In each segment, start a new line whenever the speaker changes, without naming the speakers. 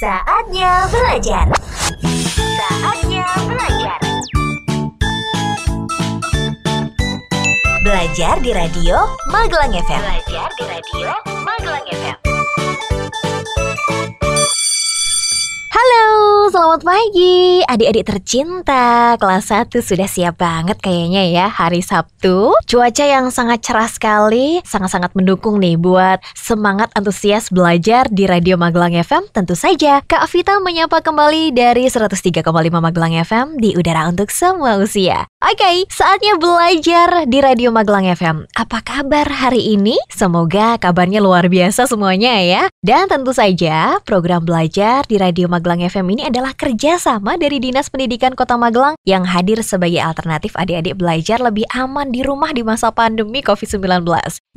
Saatnya belajar. Saatnya belajar. Belajar di radio Magelang FM. Belajar di radio Magelang FM. selamat pagi
adik-adik tercinta Kelas 1 sudah siap banget kayaknya ya hari Sabtu Cuaca yang sangat cerah sekali Sangat-sangat mendukung nih buat semangat antusias belajar di Radio Magelang FM Tentu saja Kak Vita menyapa kembali dari 103,5 Magelang FM di udara untuk semua usia Oke, okay, saatnya belajar di Radio Magelang FM Apa kabar hari ini? Semoga kabarnya luar biasa semuanya ya Dan tentu saja program belajar di Radio Magelang FM ini adalah adalah kerjasama dari Dinas Pendidikan Kota Magelang yang hadir sebagai alternatif adik-adik belajar lebih aman di rumah di masa pandemi COVID-19.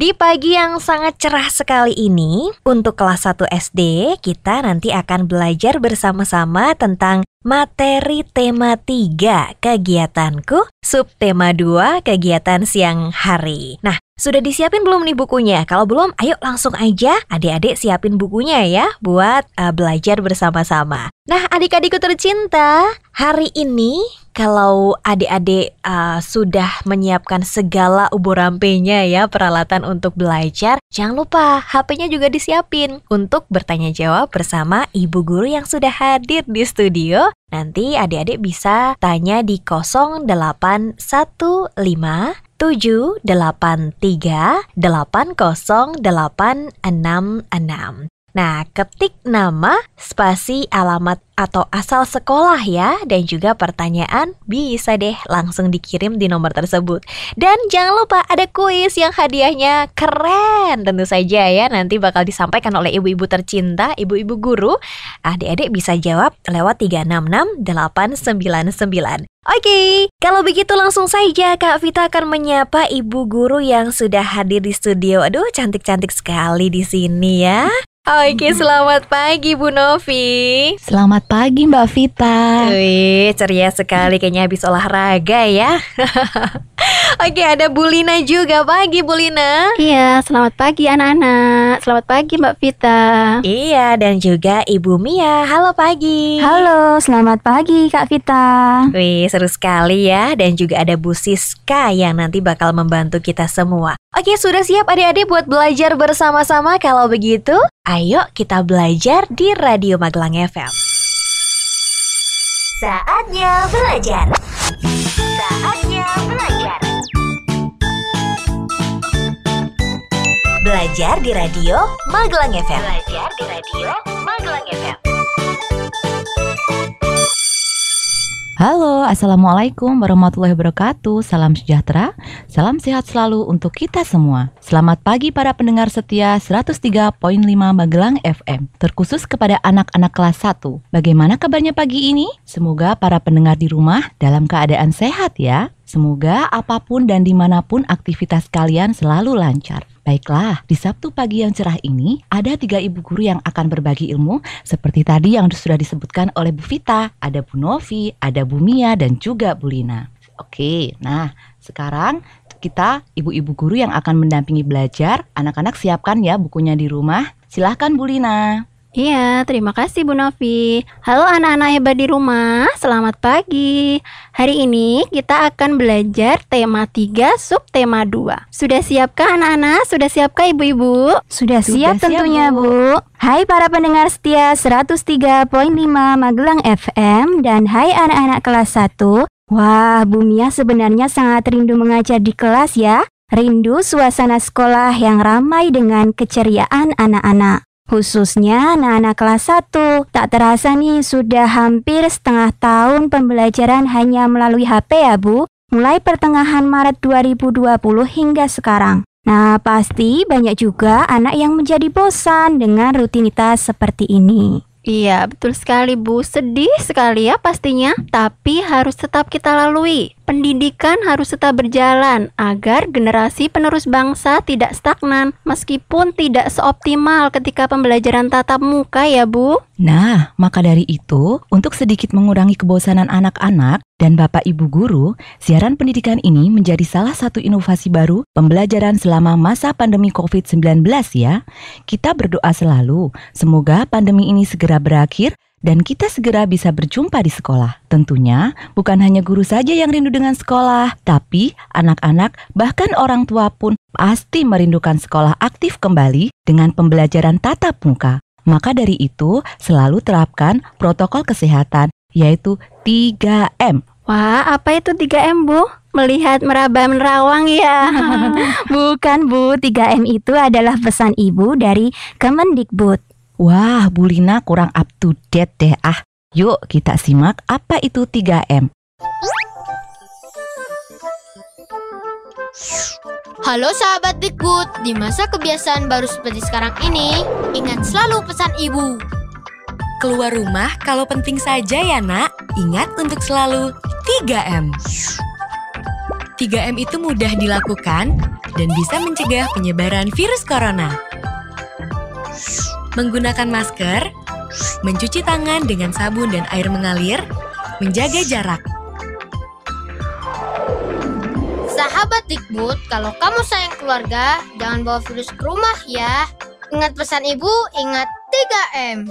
Di pagi yang sangat cerah sekali ini, untuk kelas 1 SD, kita nanti akan belajar bersama-sama tentang materi tema 3 kegiatanku, subtema 2 kegiatan siang hari. Nah, sudah disiapin belum nih bukunya? Kalau belum, ayo langsung aja adik-adik siapin bukunya ya buat uh, belajar bersama-sama. Nah, adik-adikku tercinta, hari ini kalau adik-adik uh, sudah menyiapkan segala ubur rampenya ya peralatan untuk belajar, jangan lupa HP-nya juga disiapin untuk bertanya jawab bersama ibu guru yang sudah hadir di studio. Nanti adik-adik bisa tanya di 0815 delapan enam enam Nah, ketik nama, spasi, alamat, atau asal sekolah ya, dan juga pertanyaan bisa deh langsung dikirim di nomor tersebut. Dan jangan lupa ada kuis yang hadiahnya keren tentu saja ya, nanti bakal disampaikan oleh ibu-ibu tercinta, ibu-ibu guru. Adik-adik bisa jawab lewat 366 899. Oke, kalau begitu langsung saja Kak Vita akan menyapa ibu guru yang sudah hadir di studio. Aduh, cantik-cantik sekali di sini ya. Oke, selamat pagi Bu Novi. Selamat pagi Mbak Vita. Wih,
ceria sekali kayaknya habis olahraga ya.
Oke, ada Bulina
juga. Pagi, Bulina. Iya, selamat pagi anak-anak. Selamat pagi Mbak Vita. Iya, dan juga Ibu Mia. Halo pagi. Halo, selamat pagi Kak
Vita. Wih, seru sekali ya. Dan juga ada Bu Siska yang nanti bakal membantu kita semua. Oke, sudah siap adik-adik buat belajar bersama-sama? Kalau begitu, ayo kita belajar di Radio Magelang FM.
Saatnya belajar. Saat. Belajar di Radio Magelang FM. Belajar di Radio Magelang FM.
Halo, Assalamualaikum warahmatullahi wabarakatuh Salam sejahtera, salam sehat selalu untuk kita semua Selamat pagi para pendengar setia 103.5 Magelang FM Terkhusus kepada anak-anak kelas 1 Bagaimana kabarnya pagi ini? Semoga para pendengar di rumah dalam keadaan sehat ya Semoga apapun dan dimanapun aktivitas kalian selalu lancar Baiklah, di Sabtu pagi yang cerah ini ada tiga ibu guru yang akan berbagi ilmu seperti tadi yang sudah disebutkan oleh Bu Vita, ada Bu Novi, ada Bu Mia dan juga Bu Lina. Oke, nah sekarang kita ibu-ibu guru yang akan mendampingi belajar, anak-anak siapkan ya bukunya di rumah. Silahkan Bu
Lina. Iya, terima kasih Bu Novi. Halo anak-anak hebat di rumah, selamat pagi. Hari ini kita akan belajar tema 3 subtema 2. Sudah siapkah anak-anak? Sudah siapkah ibu-ibu? Sudah, Sudah siap, siap tentunya, Bu. bu.
Hai para pendengar setia 103.5 Magelang FM dan hai anak-anak kelas 1. Wah, Bu Mia ya sebenarnya sangat rindu mengajar di kelas ya. Rindu suasana sekolah yang ramai dengan keceriaan anak-anak khususnya anak-anak kelas 1. Tak terasa nih sudah hampir setengah tahun pembelajaran hanya melalui HP ya Bu, mulai pertengahan Maret 2020 hingga sekarang. Nah, pasti banyak juga anak yang menjadi bosan dengan rutinitas seperti ini.
Iya, betul sekali Bu. Sedih sekali ya pastinya, tapi harus tetap kita lalui. Pendidikan harus tetap berjalan agar generasi penerus bangsa tidak stagnan meskipun tidak seoptimal ketika pembelajaran tatap muka ya Bu.
Nah, maka dari itu, untuk sedikit mengurangi kebosanan anak-anak, dan Bapak Ibu guru, siaran pendidikan ini menjadi salah satu inovasi baru pembelajaran selama masa pandemi COVID-19 ya. Kita berdoa selalu, semoga pandemi ini segera berakhir dan kita segera bisa berjumpa di sekolah. Tentunya, bukan hanya guru saja yang rindu dengan sekolah, tapi anak-anak, bahkan orang tua pun pasti merindukan sekolah aktif kembali dengan pembelajaran tatap muka. Maka dari itu, selalu terapkan protokol kesehatan, yaitu
3M Wah, apa itu 3M, Bu? Melihat meraba menerawang ya. Bukan, Bu. 3M itu adalah pesan Ibu dari Kemendikbud.
Wah, Bu Lina kurang up to date deh ah. Yuk, kita simak apa itu 3M.
Halo sahabat Dikbud, di masa kebiasaan baru seperti sekarang ini, ingat selalu
pesan ibu keluar rumah kalau penting saja ya nak. Ingat untuk selalu 3M. 3M itu mudah dilakukan dan bisa mencegah penyebaran virus corona. Menggunakan masker, mencuci tangan dengan sabun dan air mengalir, menjaga jarak. Sahabat Dikbud, kalau
kamu sayang keluarga, jangan bawa virus ke rumah ya. Ingat pesan ibu, ingat 3M.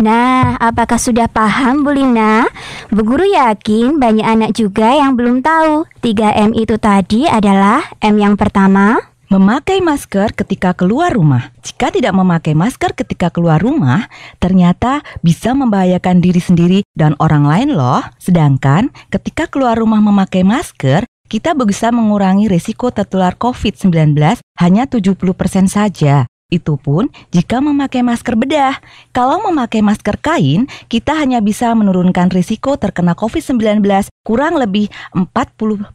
Nah, apakah sudah paham Bu Lina? Bu Guru yakin banyak anak juga yang belum tahu 3M itu tadi adalah
M yang pertama Memakai masker ketika keluar rumah. Jika tidak memakai masker ketika keluar rumah, ternyata bisa membahayakan diri sendiri dan orang lain loh. Sedangkan ketika keluar rumah memakai masker, kita bisa mengurangi risiko tertular COVID-19 hanya 70% saja. Itu pun jika memakai masker bedah. Kalau memakai masker kain, kita hanya bisa menurunkan risiko terkena COVID-19 kurang lebih 45%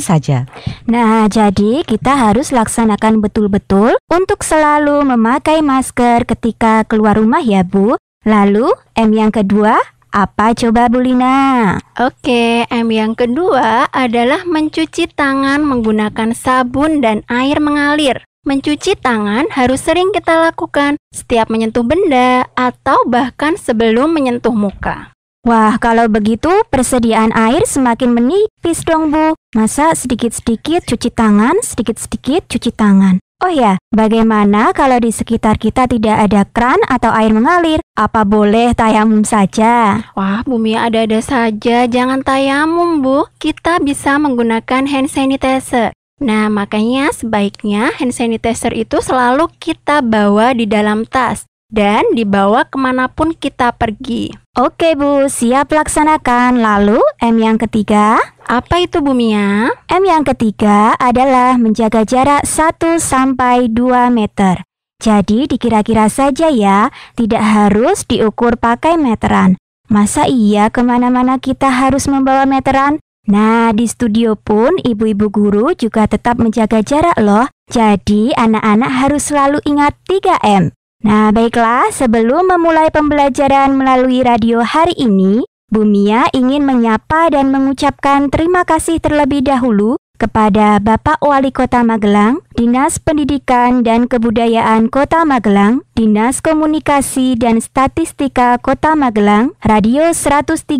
saja.
Nah, jadi kita harus laksanakan betul-betul untuk selalu memakai masker ketika keluar rumah ya, Bu. Lalu, M yang kedua, apa coba
Bu Lina? Oke, M yang kedua adalah mencuci tangan menggunakan sabun dan air mengalir. Mencuci tangan harus sering kita lakukan setiap menyentuh benda atau bahkan sebelum menyentuh muka. Wah,
kalau begitu persediaan air semakin menipis dong, Bu. Masa sedikit-sedikit cuci tangan, sedikit-sedikit cuci tangan. Oh ya, bagaimana kalau di sekitar kita
tidak ada kran atau air mengalir? Apa boleh tayamum saja? Wah, bumi ada-ada saja. Jangan tayamum, Bu. Kita bisa menggunakan hand sanitizer Nah, makanya sebaiknya hand sanitizer itu selalu kita bawa di dalam tas dan dibawa kemanapun kita pergi. Oke Bu, siap
laksanakan. Lalu M yang ketiga? Apa itu Bu Mia? M yang ketiga adalah menjaga jarak 1 sampai 2 meter. Jadi dikira-kira saja ya, tidak harus diukur pakai meteran. Masa iya kemana-mana kita harus membawa meteran? Nah, di studio pun ibu-ibu guru juga tetap menjaga jarak loh. Jadi, anak-anak harus selalu ingat 3M. Nah, baiklah, sebelum memulai pembelajaran melalui radio hari ini, Bumia ingin menyapa dan mengucapkan terima kasih terlebih dahulu kepada Bapak Wali Kota Magelang, Dinas Pendidikan dan Kebudayaan Kota Magelang, Dinas Komunikasi dan Statistika Kota Magelang, Radio 103.5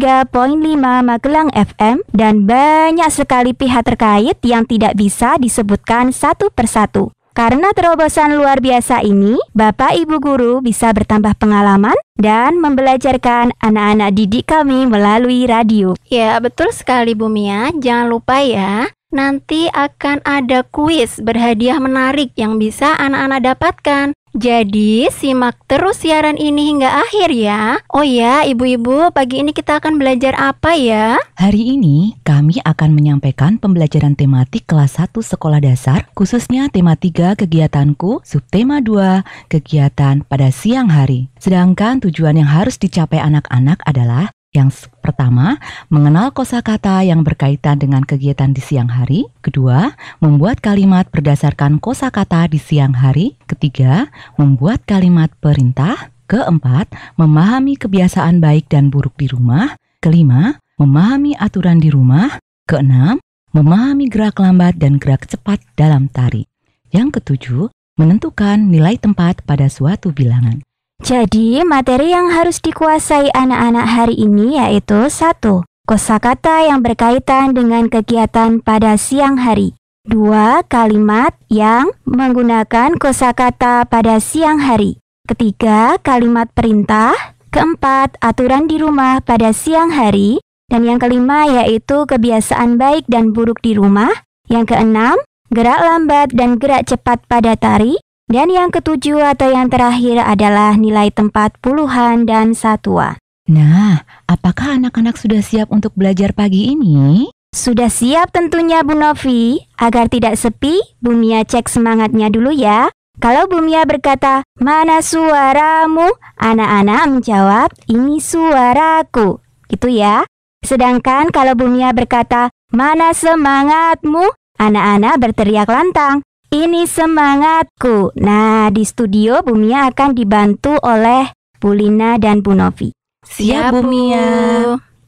Magelang FM, dan banyak sekali pihak terkait yang tidak bisa disebutkan satu persatu. Karena terobosan luar biasa ini, Bapak Ibu guru bisa bertambah pengalaman dan membelajarkan anak-anak didik kami
melalui radio. Ya, betul sekali Mia. Jangan lupa ya, nanti akan ada kuis berhadiah menarik yang bisa anak-anak dapatkan. Jadi, simak terus siaran ini hingga akhir ya. Oh ya, ibu-ibu, pagi ini kita akan belajar apa ya?
Hari ini, kami akan menyampaikan pembelajaran tematik kelas 1 sekolah dasar, khususnya tema 3 kegiatanku, subtema 2, kegiatan pada siang hari. Sedangkan tujuan yang harus dicapai anak-anak adalah yang pertama, mengenal kosakata yang berkaitan dengan kegiatan di siang hari. Kedua, membuat kalimat berdasarkan kosakata di siang hari. Ketiga, membuat kalimat perintah. Keempat, memahami kebiasaan baik dan buruk di rumah. Kelima, memahami aturan di rumah. Keenam, memahami gerak lambat dan gerak cepat dalam tari. Yang ketujuh, menentukan nilai tempat pada suatu bilangan.
Jadi, materi yang harus dikuasai anak-anak hari ini yaitu satu, Kosakata yang berkaitan dengan kegiatan pada siang hari. Dua, Kalimat yang menggunakan kosakata pada siang hari. Ketiga, kalimat perintah. Keempat, aturan di rumah pada siang hari. Dan yang kelima yaitu kebiasaan baik dan buruk di rumah. Yang keenam, gerak lambat dan gerak cepat pada tari. Dan yang ketujuh atau yang terakhir adalah nilai tempat puluhan dan satuan. Nah, apakah anak-anak sudah siap untuk belajar pagi ini? Sudah siap tentunya Bu Novi. Agar tidak sepi, Bumia cek semangatnya dulu ya. Kalau Bumia berkata, mana suaramu? Anak-anak menjawab, ini suaraku. Gitu ya. Sedangkan kalau Bumia berkata, mana semangatmu? Anak-anak berteriak lantang, ini semangatku. Nah, di studio Bumia akan dibantu oleh Bulina dan Bu Novi. Siap, Bumia. Ya.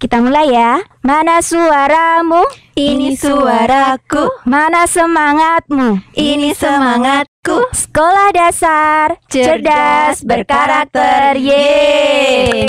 Kita mulai ya. Mana suaramu? Ini suaraku. Mana semangatmu? Ini semangatku. Sekolah dasar cerdas, cerdas berkarakter. Ye!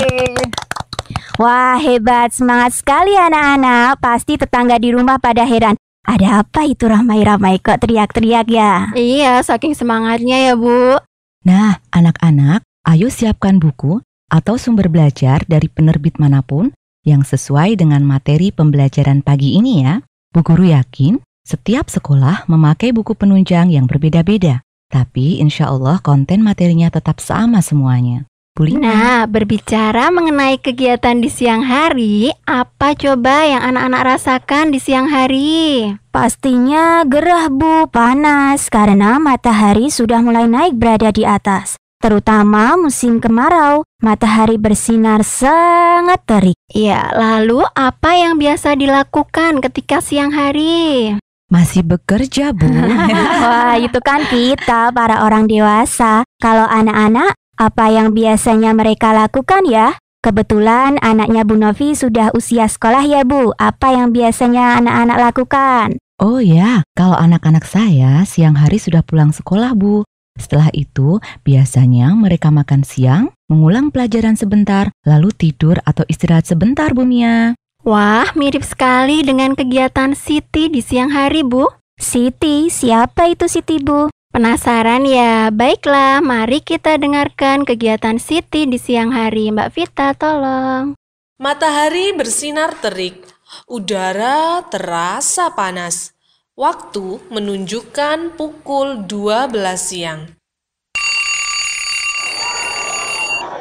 Wah, hebat. Semangat sekali anak-anak. Pasti tetangga di rumah pada heran. Ada apa itu ramai-ramai kok teriak-teriak ya? Iya, saking semangatnya ya, Bu. Nah,
anak-anak, ayo siapkan buku atau sumber belajar dari penerbit manapun yang sesuai dengan materi pembelajaran pagi ini ya. Bu Guru yakin setiap sekolah memakai buku penunjang yang berbeda-beda, tapi insya Allah konten materinya tetap sama
semuanya. Bulina. Nah, berbicara mengenai kegiatan di siang hari, apa coba yang anak-anak rasakan di siang hari? Pastinya gerah,
Bu, panas karena matahari sudah mulai naik berada di atas.
Terutama musim kemarau, matahari bersinar sangat terik. Ya, lalu apa yang biasa dilakukan ketika siang hari? Masih bekerja,
Bu. Wah, itu kan kita para orang dewasa. Kalau anak-anak apa yang biasanya mereka lakukan ya? Kebetulan anaknya Bu Novi sudah usia sekolah ya Bu. Apa yang biasanya anak-anak lakukan?
Oh ya, kalau anak-anak saya siang hari sudah pulang sekolah Bu. Setelah itu, biasanya mereka makan siang, mengulang pelajaran sebentar, lalu tidur atau istirahat sebentar, Bu Mia.
Wah, mirip sekali dengan kegiatan Siti di siang hari, Bu. Siti, siapa itu Siti, Bu? Penasaran ya? Baiklah, mari kita dengarkan kegiatan Siti di siang hari. Mbak Vita, tolong.
Matahari bersinar terik, udara terasa panas. Waktu menunjukkan pukul 12 siang.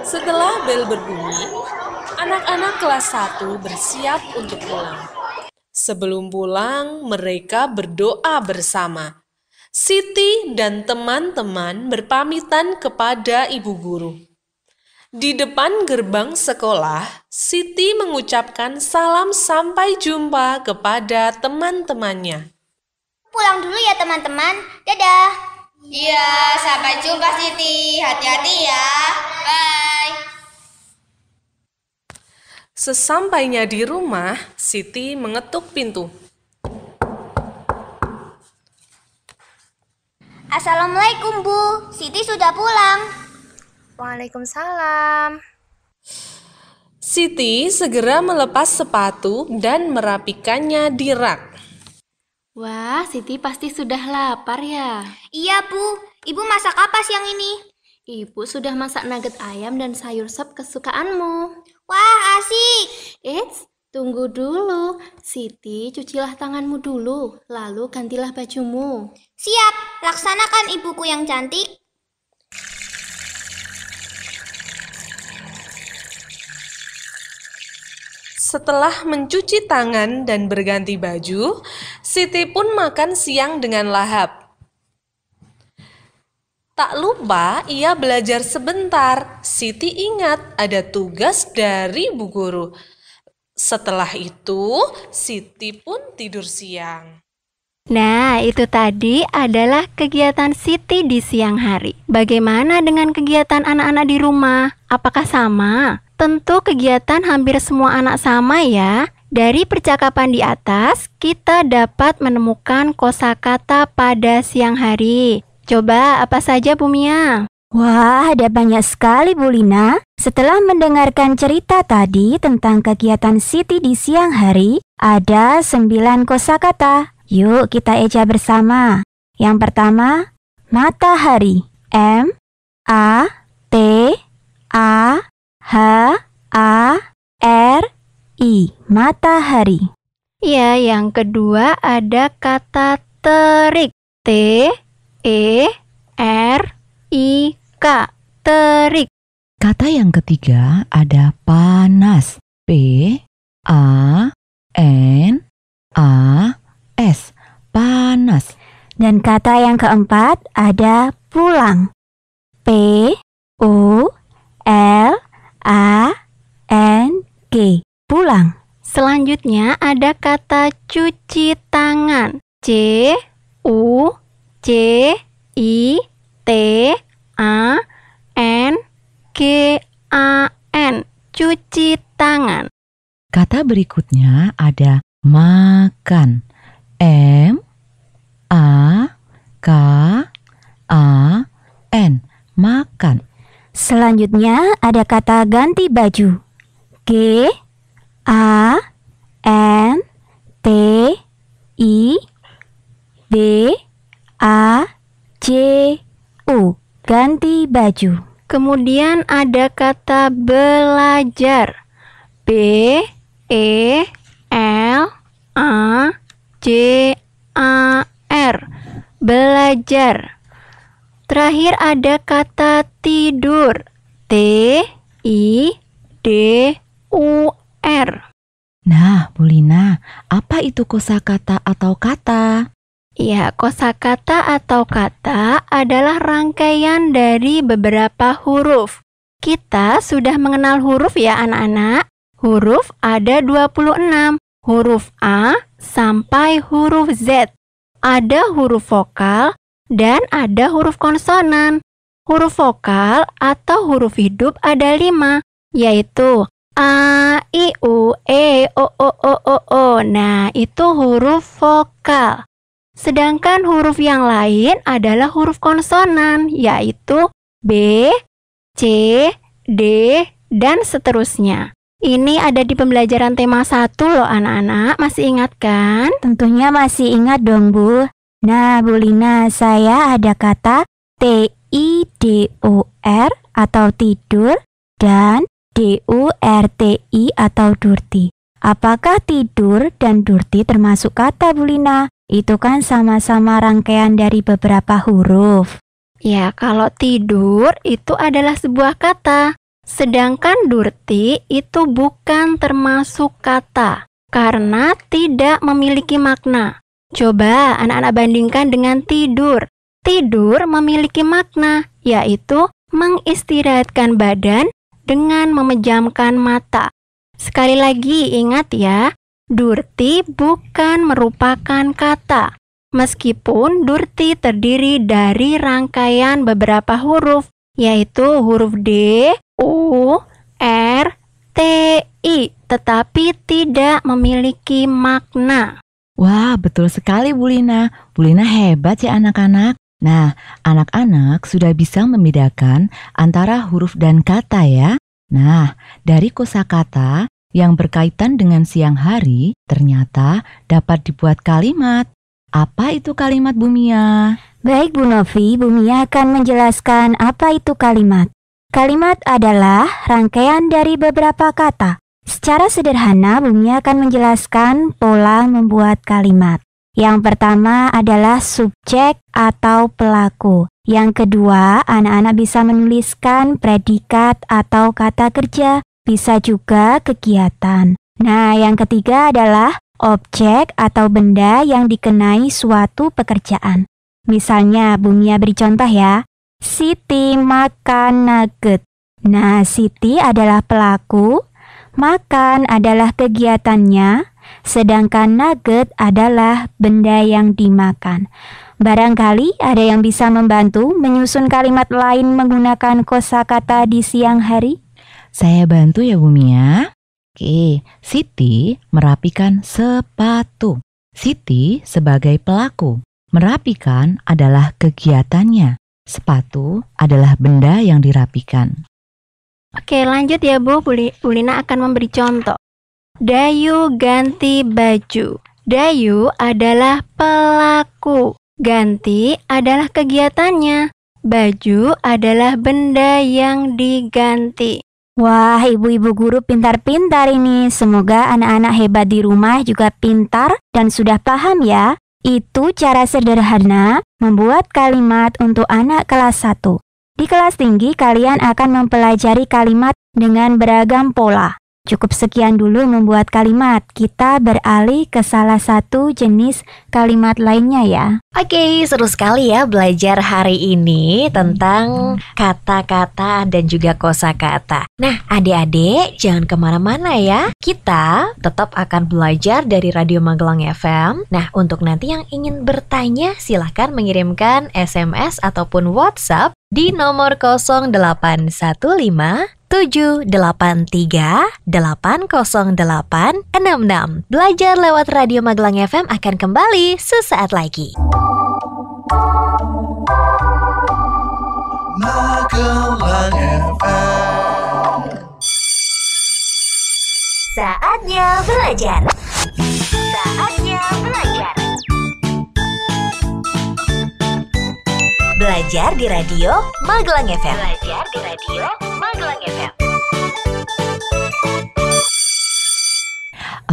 Setelah bel berbunyi, anak-anak kelas 1 bersiap untuk pulang. Sebelum pulang, mereka berdoa bersama Siti dan teman-teman berpamitan kepada ibu guru. Di depan gerbang sekolah, Siti mengucapkan salam sampai jumpa kepada teman-temannya. Pulang
dulu ya teman-teman. Dadah.
Iya, sampai jumpa Siti. Hati-hati ya. Bye. Sesampainya di rumah, Siti mengetuk pintu.
Assalamualaikum Bu, Siti sudah pulang.
Waalaikumsalam.
Siti segera melepas sepatu dan merapikannya di rak.
Wah, Siti pasti sudah lapar ya.
Iya Bu, Ibu masak apa siang ini?
Ibu sudah masak nugget ayam dan sayur sop kesukaanmu. Wah, asik. Eits, tunggu dulu. Siti, cucilah tanganmu dulu, lalu gantilah bajumu.
Siap, laksanakan ibuku yang cantik. Setelah mencuci tangan dan berganti baju, Siti pun makan siang dengan lahap. Tak lupa ia belajar sebentar. Siti ingat ada tugas dari Bu Guru. Setelah itu, Siti pun tidur siang. Nah, itu
tadi adalah kegiatan Siti di siang hari. Bagaimana dengan kegiatan anak-anak di rumah? Apakah sama? Tentu kegiatan hampir semua anak sama ya. Dari percakapan di atas, kita dapat menemukan kosakata pada siang hari. Coba apa saja Bumia? Wah, ada banyak
sekali Bu Lina. Setelah mendengarkan cerita tadi tentang kegiatan Siti di siang hari, ada sembilan kosakata Yuk kita eja bersama. Yang pertama, matahari. M A T
A H A R I. Matahari. Ya, yang kedua ada kata terik. T E R I K. Terik.
Kata yang ketiga ada panas. P A N A panas.
Dan kata yang keempat ada pulang. P
U L A N G. Pulang. Selanjutnya ada kata cuci tangan. C U C I T A N G A N. Cuci tangan. Kata
berikutnya ada makan. M K A N makan.
Selanjutnya ada kata ganti baju. G A N T I B
A j U ganti baju. Kemudian ada kata belajar. B E L A J A R belajar. Terakhir ada kata tidur. T I D U R. Nah, Bulina, apa itu kosakata atau kata? Ya, kosakata atau kata adalah rangkaian dari beberapa huruf. Kita sudah mengenal huruf ya anak-anak. Huruf ada 26, huruf A sampai huruf Z ada huruf vokal dan ada huruf konsonan. Huruf vokal atau huruf hidup ada lima, yaitu A, I, U, E, O, O, O, O, O. Nah, itu huruf vokal. Sedangkan huruf yang lain adalah huruf konsonan, yaitu B, C, D, dan seterusnya. Ini ada di pembelajaran tema 1 loh anak-anak, masih ingat kan? Tentunya masih ingat dong Bu. Nah
Bu Lina, saya ada kata T-I-D-U-R atau tidur dan D-U-R-T-I atau durti. Apakah tidur dan durti termasuk kata Bu Lina? Itu kan sama-sama rangkaian dari beberapa
huruf. Ya, kalau tidur itu adalah sebuah kata. Sedangkan durti itu bukan termasuk kata karena tidak memiliki makna. Coba anak-anak bandingkan dengan tidur. Tidur memiliki makna, yaitu mengistirahatkan badan dengan memejamkan mata. Sekali lagi ingat ya, durti bukan merupakan kata. Meskipun durti terdiri dari rangkaian beberapa huruf yaitu huruf D, U, R, T, I, tetapi tidak memiliki makna. Wah, betul sekali Bu Lina. Bu Lina
hebat ya anak-anak. Nah, anak-anak sudah bisa membedakan antara huruf dan kata ya. Nah, dari kosakata yang berkaitan dengan siang hari ternyata dapat dibuat kalimat. Apa itu kalimat Bumia? Baik Bu Novi, Bu Mia akan menjelaskan apa itu kalimat.
Kalimat adalah rangkaian dari beberapa kata. Secara sederhana, Bu Mia akan menjelaskan pola membuat kalimat. Yang pertama adalah subjek atau pelaku. Yang kedua, anak-anak bisa menuliskan predikat atau kata kerja, bisa juga kegiatan. Nah, yang ketiga adalah objek atau benda yang dikenai suatu pekerjaan. Misalnya Bumia beri contoh ya. Siti makan nugget. Nah, Siti adalah pelaku, makan adalah kegiatannya, sedangkan nugget adalah benda yang dimakan. Barangkali ada yang bisa membantu menyusun kalimat lain menggunakan kosakata
di siang hari? Saya bantu ya, Bumi Oke, Siti merapikan sepatu. Siti sebagai pelaku, Merapikan adalah kegiatannya, sepatu adalah benda yang dirapikan.
Oke, lanjut ya Bu. Bu akan memberi contoh. Dayu ganti baju. Dayu adalah pelaku. Ganti adalah kegiatannya. Baju adalah benda yang diganti. Wah, ibu-ibu guru pintar-pintar ini. Semoga anak-anak
hebat di rumah juga pintar dan sudah paham ya. Itu cara sederhana membuat kalimat untuk anak kelas 1. Di kelas tinggi, kalian akan mempelajari kalimat dengan beragam pola. Cukup sekian dulu membuat kalimat. Kita beralih ke salah satu jenis kalimat lainnya ya.
Oke, okay, seru sekali ya belajar hari ini tentang kata-kata dan juga kosakata. Nah, adik-adik jangan kemana-mana ya. Kita tetap akan belajar dari Radio Magelang FM. Nah, untuk nanti yang ingin bertanya silahkan mengirimkan SMS ataupun WhatsApp di nomor 0815 0783 808 66. Belajar lewat Radio Magelang FM akan kembali sesaat lagi. Magelang
FM. Saatnya belajar. Belajar di Radio Magelang FM. Belajar di Radio Magelang FM.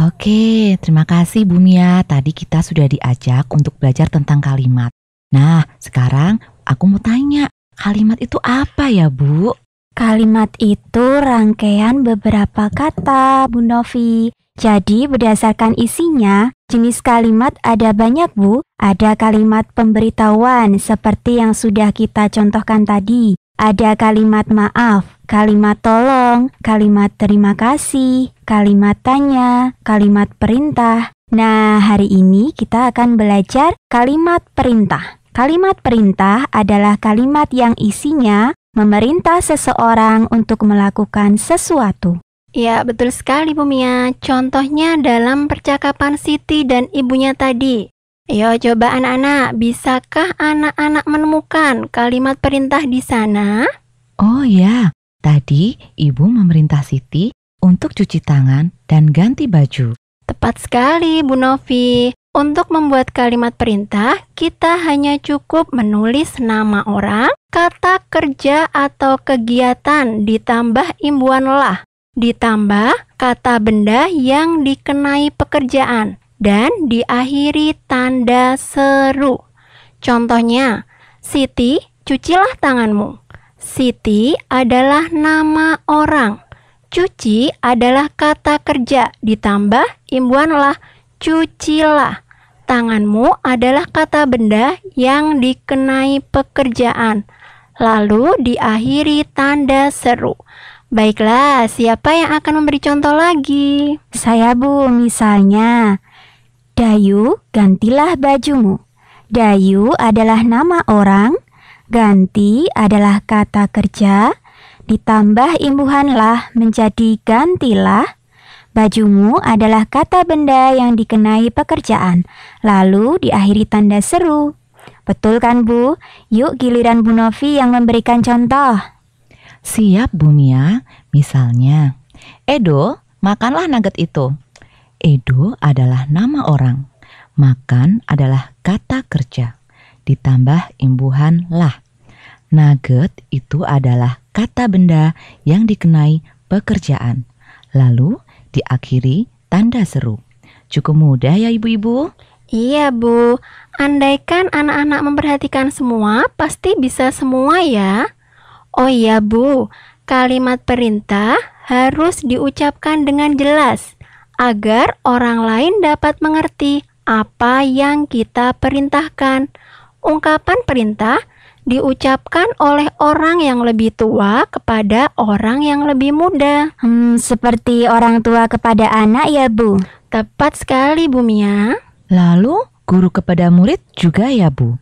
Oke, terima kasih Mia. Tadi kita sudah diajak untuk belajar tentang kalimat. Nah, sekarang aku mau tanya, kalimat itu apa ya, Bu?
Kalimat itu rangkaian beberapa kata, Bu Novi jadi berdasarkan isinya, jenis kalimat ada banyak Bu. Ada kalimat pemberitahuan seperti yang sudah kita contohkan tadi. Ada kalimat maaf, kalimat tolong, kalimat terima kasih, kalimat tanya, kalimat perintah. Nah, hari ini kita akan belajar kalimat perintah. Kalimat perintah adalah kalimat yang isinya memerintah seseorang untuk melakukan sesuatu.
Ya, betul sekali Bu Mia. Contohnya dalam percakapan Siti dan ibunya tadi. Yo, coba anak-anak, bisakah anak-anak menemukan kalimat perintah di sana? Oh ya,
tadi ibu memerintah Siti untuk cuci tangan dan ganti baju.
Tepat sekali, Bu Novi. Untuk membuat kalimat perintah, kita hanya cukup menulis nama orang, kata kerja atau kegiatan ditambah imbuan lah ditambah kata benda yang dikenai pekerjaan dan diakhiri tanda seru. Contohnya, Siti, cucilah tanganmu. Siti adalah nama orang. Cuci adalah kata kerja ditambah imbuhanlah cucilah. Tanganmu adalah kata benda yang dikenai pekerjaan. Lalu diakhiri tanda seru. Baiklah, siapa yang akan memberi contoh lagi? Saya, Bu, misalnya. Dayu, gantilah bajumu. Dayu
adalah nama orang, ganti adalah kata kerja, ditambah imbuhanlah menjadi gantilah. Bajumu adalah kata benda yang dikenai pekerjaan, lalu diakhiri tanda seru. Betul kan, Bu? Yuk giliran Bu Novi yang memberikan contoh.
Siap Bumia, ya. misalnya. Edo, makanlah nugget itu. Edo adalah nama orang. Makan adalah kata kerja. Ditambah imbuhan lah. Nugget itu adalah kata benda yang dikenai pekerjaan. Lalu diakhiri tanda seru. Cukup mudah ya
ibu-ibu? Iya bu, andaikan anak-anak memperhatikan semua, pasti bisa semua ya. Oh iya, Bu. Kalimat perintah harus diucapkan dengan jelas agar orang lain dapat mengerti apa yang kita perintahkan. Ungkapan perintah diucapkan oleh orang yang lebih tua kepada orang yang lebih muda. Hmm, seperti orang tua kepada anak ya, Bu. Tepat sekali, Bu Mia. Lalu guru kepada murid juga ya, Bu.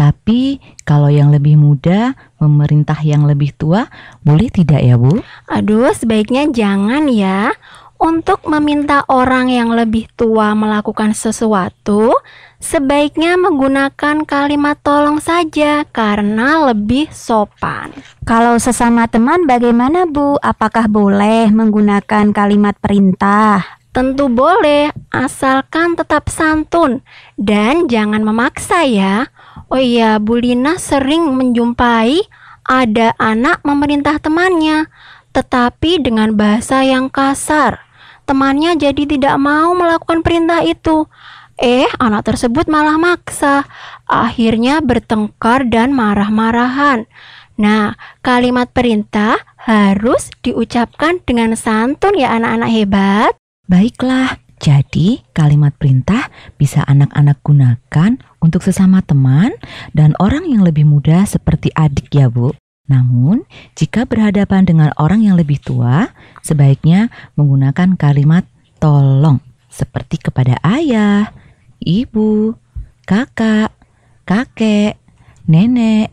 Tapi kalau yang lebih muda, memerintah yang lebih tua, boleh tidak ya Bu?
Aduh, sebaiknya jangan ya. Untuk meminta orang yang lebih tua melakukan sesuatu, sebaiknya menggunakan kalimat tolong saja karena lebih sopan. Kalau sesama teman bagaimana Bu? Apakah boleh menggunakan kalimat perintah? Tentu boleh, asalkan tetap santun dan jangan memaksa ya. Oh iya, Bu Lina sering menjumpai ada anak memerintah temannya, tetapi dengan bahasa yang kasar. Temannya jadi tidak mau melakukan perintah itu. Eh, anak tersebut malah maksa. Akhirnya bertengkar dan marah-marahan. Nah, kalimat perintah harus diucapkan dengan santun ya anak-anak hebat. Baiklah,
jadi, kalimat perintah bisa anak-anak gunakan untuk sesama teman dan orang yang lebih muda seperti adik ya, Bu. Namun, jika berhadapan dengan orang yang lebih tua, sebaiknya menggunakan kalimat tolong seperti kepada ayah, ibu, kakak, kakek, nenek,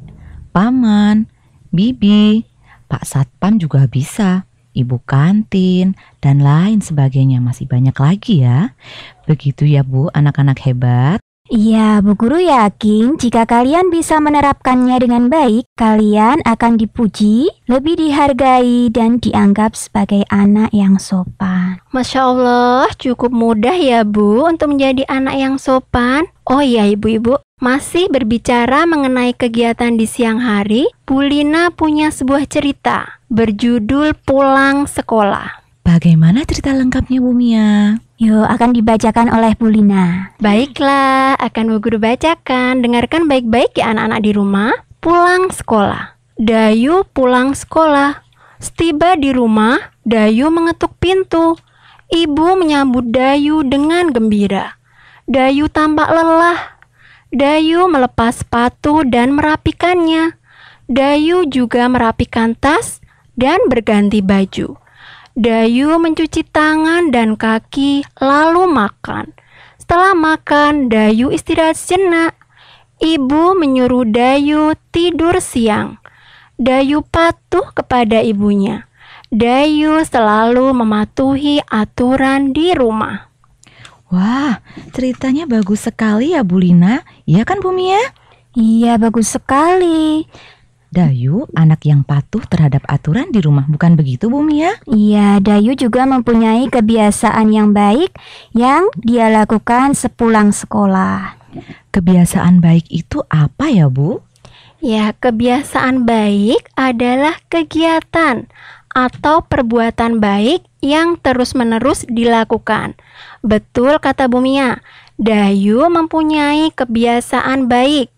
paman, bibi, Pak Satpam juga bisa ibu kantin, dan lain sebagainya. Masih banyak lagi ya. Begitu ya Bu, anak-anak hebat.
Iya, Bu Guru yakin jika kalian bisa menerapkannya dengan baik, kalian akan dipuji, lebih dihargai, dan dianggap sebagai anak yang sopan.
Masya Allah, cukup mudah ya Bu untuk menjadi anak yang sopan. Oh iya ibu-ibu, masih berbicara mengenai kegiatan di siang hari, Bulina punya sebuah cerita berjudul Pulang Sekolah. Bagaimana cerita lengkapnya Bu Mia? Yo, akan dibacakan oleh Bulina. Baiklah, akan Bu Guru bacakan. Dengarkan baik-baik ya anak-anak di rumah. Pulang sekolah. Dayu pulang sekolah. Setiba di rumah, Dayu mengetuk pintu. Ibu menyambut Dayu dengan gembira. Dayu tampak lelah Dayu melepas sepatu dan merapikannya. Dayu juga merapikan tas dan berganti baju. Dayu mencuci tangan dan kaki, lalu makan. Setelah makan, Dayu istirahat sejenak. Ibu menyuruh Dayu tidur siang. Dayu patuh kepada ibunya. Dayu selalu mematuhi aturan di rumah. Wah, ceritanya bagus sekali ya Bu Lina. Iya kan Bumi ya?
Iya, bagus sekali. Dayu anak yang patuh terhadap aturan di rumah, bukan begitu Bumi ya?
Iya, Dayu juga mempunyai kebiasaan yang baik
yang dia lakukan sepulang sekolah. Kebiasaan baik itu apa ya Bu? Ya, kebiasaan baik adalah kegiatan atau perbuatan baik yang terus-menerus dilakukan. Betul kata Bumia, Dayu mempunyai kebiasaan baik.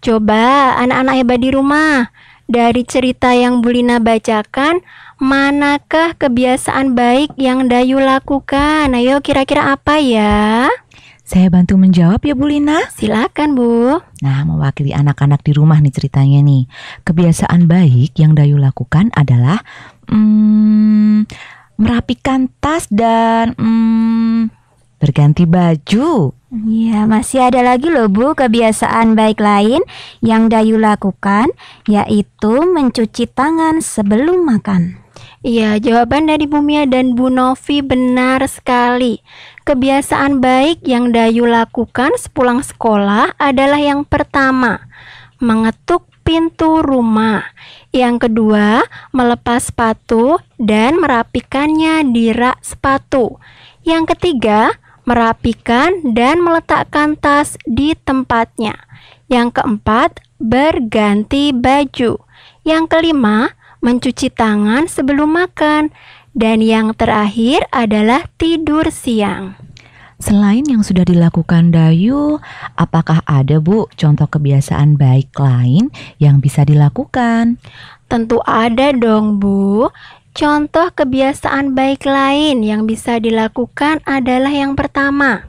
Coba anak-anak hebat di rumah, dari cerita yang Bulina bacakan, manakah kebiasaan baik yang Dayu lakukan? Ayo kira-kira apa ya? Saya bantu menjawab ya Bu Lina. Silakan Bu.
Nah, mewakili anak-anak di rumah nih ceritanya nih. Kebiasaan baik yang Dayu lakukan adalah hmm, merapikan tas dan hmm, berganti baju.
Ya, masih ada lagi loh Bu kebiasaan baik lain yang Dayu lakukan yaitu mencuci tangan sebelum makan.
Iya, jawaban dari Bumia dan Bu Novi benar sekali. Kebiasaan baik yang Dayu lakukan sepulang sekolah adalah yang pertama, mengetuk pintu rumah. Yang kedua, melepas sepatu dan merapikannya di rak sepatu. Yang ketiga, merapikan dan meletakkan tas di tempatnya. Yang keempat, berganti baju. Yang kelima, mencuci tangan sebelum makan. Dan yang terakhir adalah tidur siang.
Selain yang sudah dilakukan Dayu, apakah ada Bu contoh kebiasaan
baik lain yang bisa dilakukan? Tentu ada dong Bu. Contoh kebiasaan baik lain yang bisa dilakukan adalah yang pertama,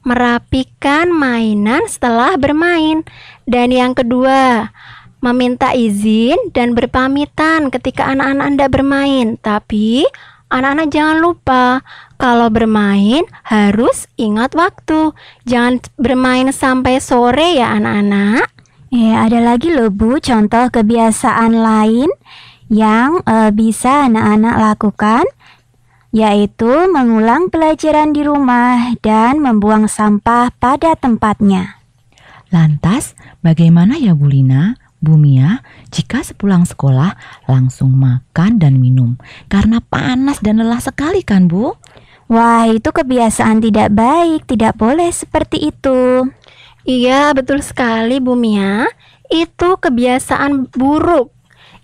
merapikan mainan setelah bermain. Dan yang kedua, meminta izin dan berpamitan ketika anak-anak Anda bermain. Tapi Anak-anak jangan lupa kalau bermain harus ingat waktu. Jangan bermain sampai sore ya anak-anak. Ya, ada lagi loh Bu contoh kebiasaan lain yang e, bisa
anak-anak lakukan yaitu mengulang pelajaran di rumah dan membuang sampah pada tempatnya.
Lantas, bagaimana ya Bu Lina? Bumia jika sepulang sekolah langsung makan dan
minum karena panas dan lelah sekali kan Bu? Wah, itu kebiasaan tidak baik, tidak boleh seperti itu. Iya, betul sekali Bu Mia. Itu kebiasaan buruk.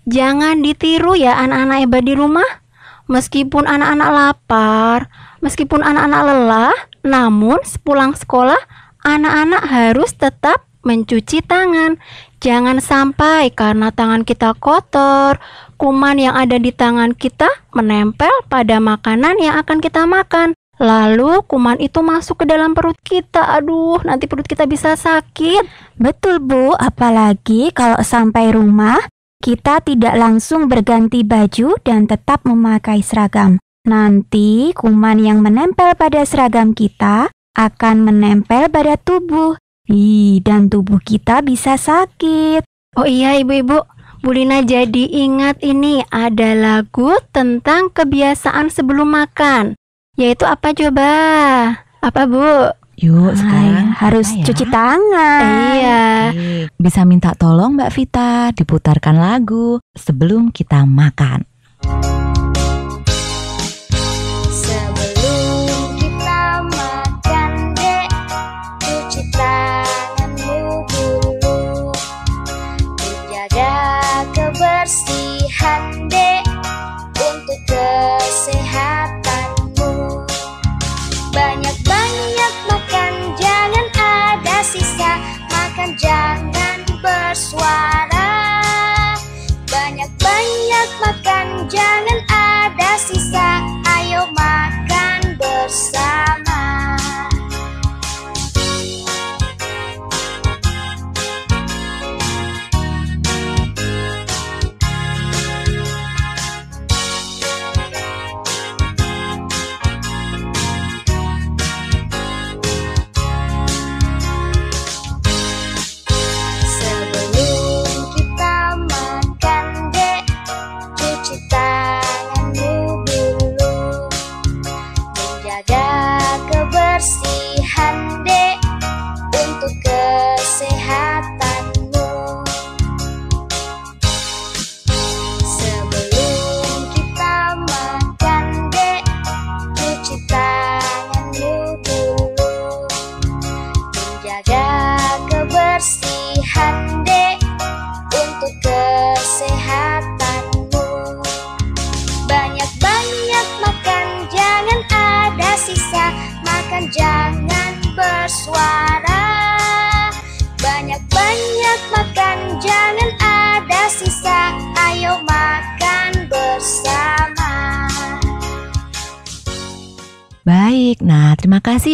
Jangan ditiru ya anak-anak hebat di rumah. Meskipun anak-anak lapar, meskipun anak-anak lelah, namun sepulang sekolah anak-anak harus tetap mencuci tangan. Jangan sampai karena tangan kita kotor, kuman yang ada di tangan kita menempel pada makanan yang akan kita makan. Lalu kuman itu masuk ke dalam perut kita. Aduh, nanti perut kita bisa sakit. Betul, Bu.
Apalagi kalau sampai rumah, kita tidak langsung berganti baju dan tetap memakai seragam. Nanti kuman yang menempel pada seragam kita akan menempel pada tubuh Ih, dan tubuh kita bisa
sakit. Oh iya ibu-ibu, Bulina jadi ingat ini ada lagu tentang kebiasaan sebelum makan. Yaitu apa coba? Apa bu? Yuk ah, sekarang iya. harus ya? cuci tangan. Iya. Bisa
minta tolong Mbak Vita diputarkan lagu sebelum kita makan.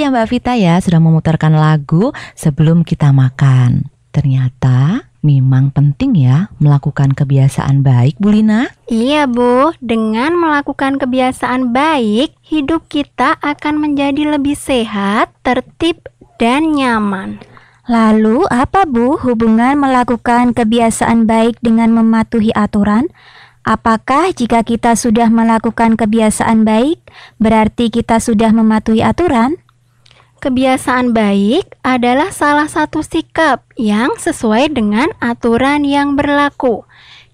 Mbak Vita ya sudah memutarkan lagu sebelum kita makan. Ternyata memang penting ya melakukan kebiasaan baik, Bu Lina.
Iya, Bu. Dengan melakukan kebiasaan baik, hidup kita akan menjadi lebih sehat, tertib, dan nyaman. Lalu, apa Bu hubungan
melakukan kebiasaan baik dengan mematuhi aturan? Apakah jika kita sudah melakukan kebiasaan baik, berarti kita sudah mematuhi aturan?
Kebiasaan baik adalah salah satu sikap yang sesuai dengan aturan yang berlaku.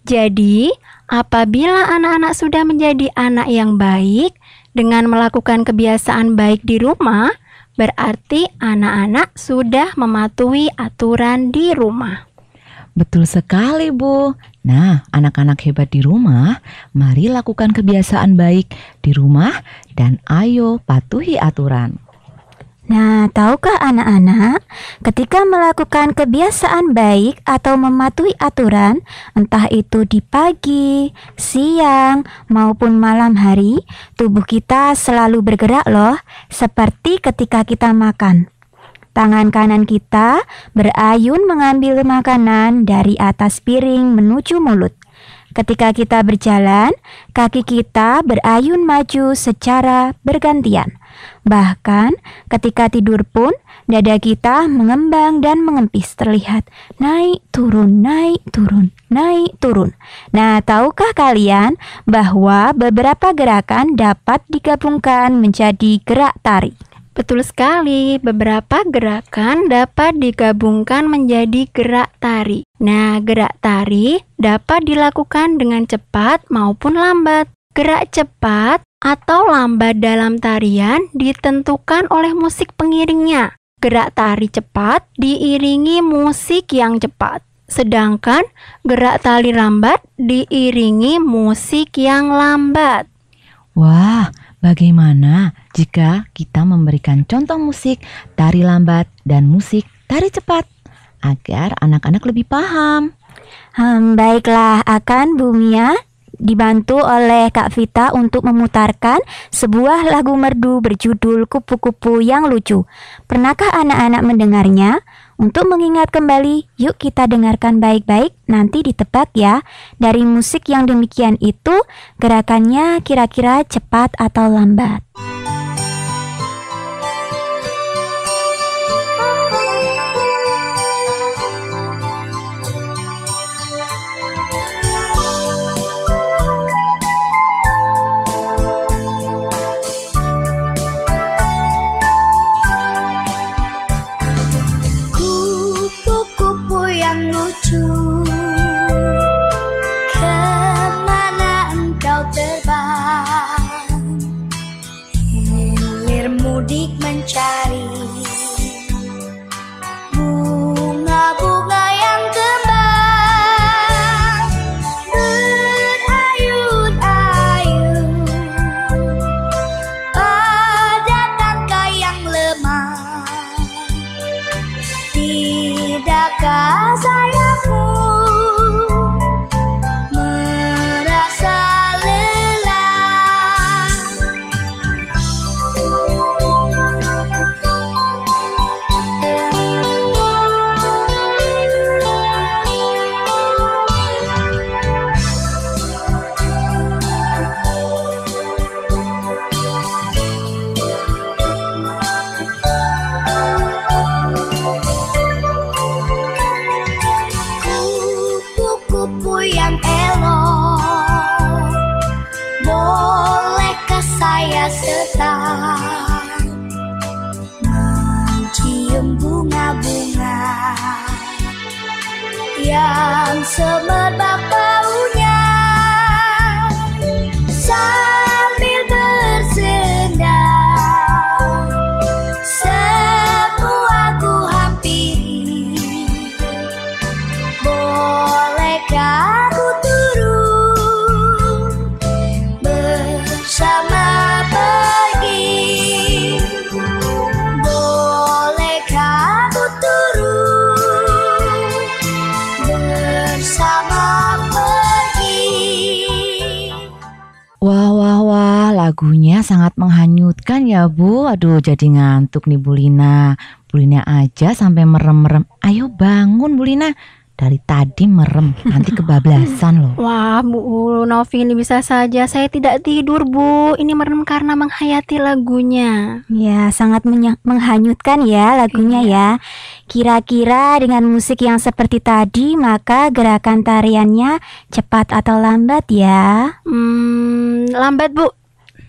Jadi, apabila anak-anak sudah menjadi anak yang baik dengan melakukan kebiasaan baik di rumah, berarti anak-anak sudah mematuhi aturan di rumah.
Betul sekali, Bu. Nah, anak-anak hebat di rumah, mari lakukan kebiasaan baik di rumah dan ayo patuhi aturan. Nah, tahukah anak-anak, ketika melakukan kebiasaan baik atau
mematuhi aturan, entah itu di pagi, siang, maupun malam hari, tubuh kita selalu bergerak loh, seperti ketika kita makan. Tangan kanan kita berayun mengambil makanan dari atas piring menuju mulut. Ketika kita berjalan, kaki kita berayun maju secara bergantian Bahkan ketika tidur pun dada kita mengembang dan mengempis terlihat naik turun naik turun naik turun. Nah, tahukah kalian bahwa
beberapa gerakan dapat digabungkan menjadi gerak tari? Betul sekali, beberapa gerakan dapat digabungkan menjadi gerak tari. Nah, gerak tari dapat dilakukan dengan cepat maupun lambat. Gerak cepat atau lambat dalam tarian ditentukan oleh musik pengiringnya. Gerak tari cepat diiringi musik yang cepat, sedangkan gerak tali lambat diiringi musik yang lambat.
Wah, bagaimana jika kita memberikan contoh musik tari lambat dan musik tari cepat agar anak-anak lebih paham? Hmm, baiklah, akan Bumia dibantu oleh Kak
Vita untuk memutarkan sebuah lagu merdu berjudul Kupu-kupu yang lucu. Pernahkah anak-anak mendengarnya? Untuk mengingat kembali, yuk kita dengarkan baik-baik nanti ditebak ya. Dari musik yang demikian itu, gerakannya kira-kira cepat atau lambat.
jadi ngantuk nih Bulina. Bulina aja sampai merem-merem. Ayo bangun Bulina. Dari tadi merem, nanti kebablasan loh.
Wah, Bu Novi ini bisa saja. Saya tidak tidur, Bu. Ini merem karena menghayati lagunya. Ya, sangat
menghanyutkan ya lagunya iya. ya. Kira-kira dengan musik yang seperti tadi, maka gerakan tariannya cepat atau lambat ya? Hmm, lambat, Bu.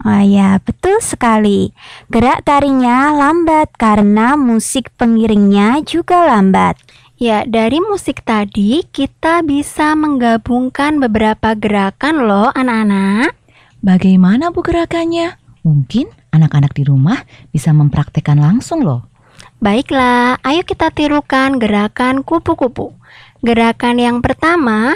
Oh ya, betul sekali. Gerak tarinya lambat
karena musik pengiringnya juga lambat. Ya, dari musik tadi kita bisa menggabungkan beberapa gerakan loh anak-anak. Bagaimana bu gerakannya?
Mungkin anak-anak di rumah bisa mempraktekkan langsung loh.
Baiklah, ayo kita tirukan gerakan kupu-kupu. Gerakan yang pertama,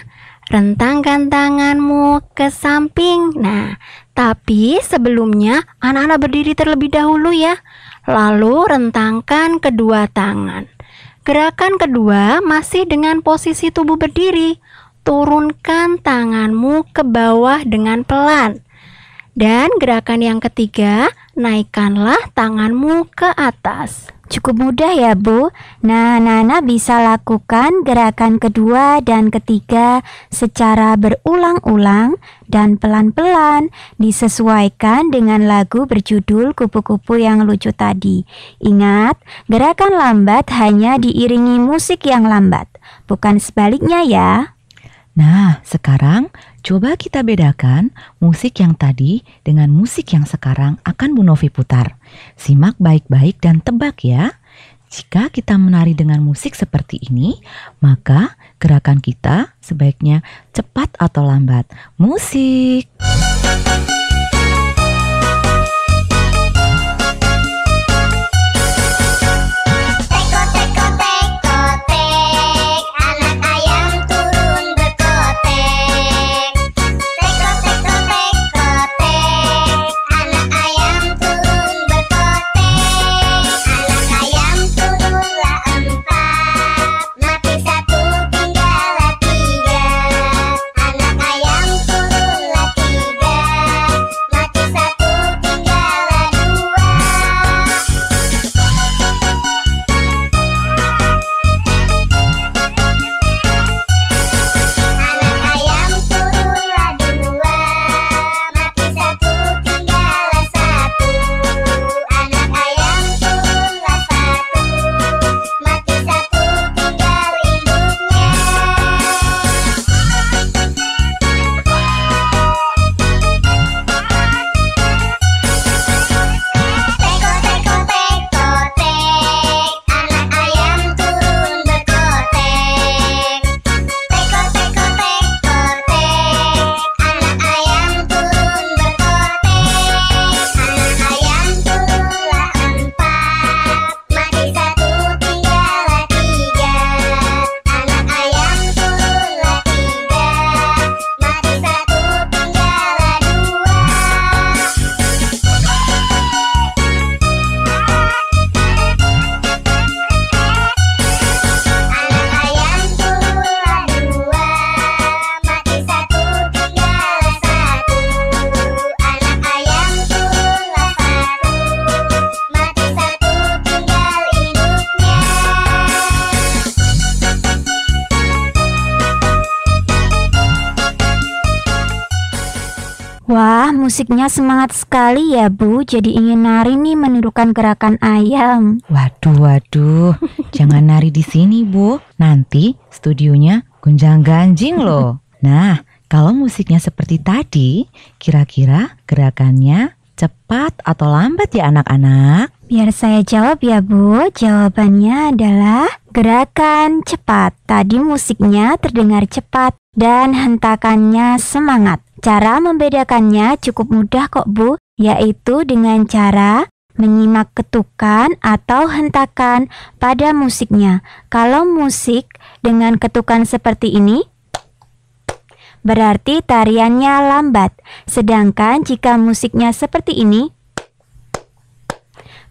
Rentangkan tanganmu ke samping. Nah, tapi sebelumnya anak-anak berdiri terlebih dahulu ya. Lalu rentangkan kedua tangan. Gerakan kedua masih dengan posisi tubuh berdiri. Turunkan tanganmu ke bawah dengan pelan. Dan gerakan yang ketiga, naikkanlah tanganmu ke atas.
Cukup mudah ya Bu. Nah, Nana bisa lakukan gerakan kedua dan ketiga secara berulang-ulang dan pelan-pelan disesuaikan dengan lagu berjudul Kupu-kupu yang lucu tadi. Ingat, gerakan lambat hanya diiringi musik yang lambat, bukan sebaliknya
ya. Nah, sekarang coba kita bedakan musik yang tadi dengan musik yang sekarang akan Bu Novi putar. Simak baik-baik dan tebak ya. Jika kita menari dengan musik seperti ini, maka gerakan kita sebaiknya cepat atau lambat. Musik. Musik.
musiknya semangat sekali ya Bu Jadi ingin nari nih menirukan gerakan ayam
Waduh waduh Jangan nari di sini Bu Nanti studionya gunjang ganjing loh Nah kalau musiknya seperti tadi Kira-kira gerakannya cepat atau lambat ya anak-anak? Biar saya jawab ya
Bu Jawabannya adalah gerakan cepat Tadi musiknya terdengar cepat dan hentakannya semangat Cara membedakannya cukup mudah kok Bu, yaitu dengan cara menyimak ketukan atau hentakan pada musiknya. Kalau musik dengan ketukan seperti ini, berarti tariannya lambat. Sedangkan jika musiknya seperti ini,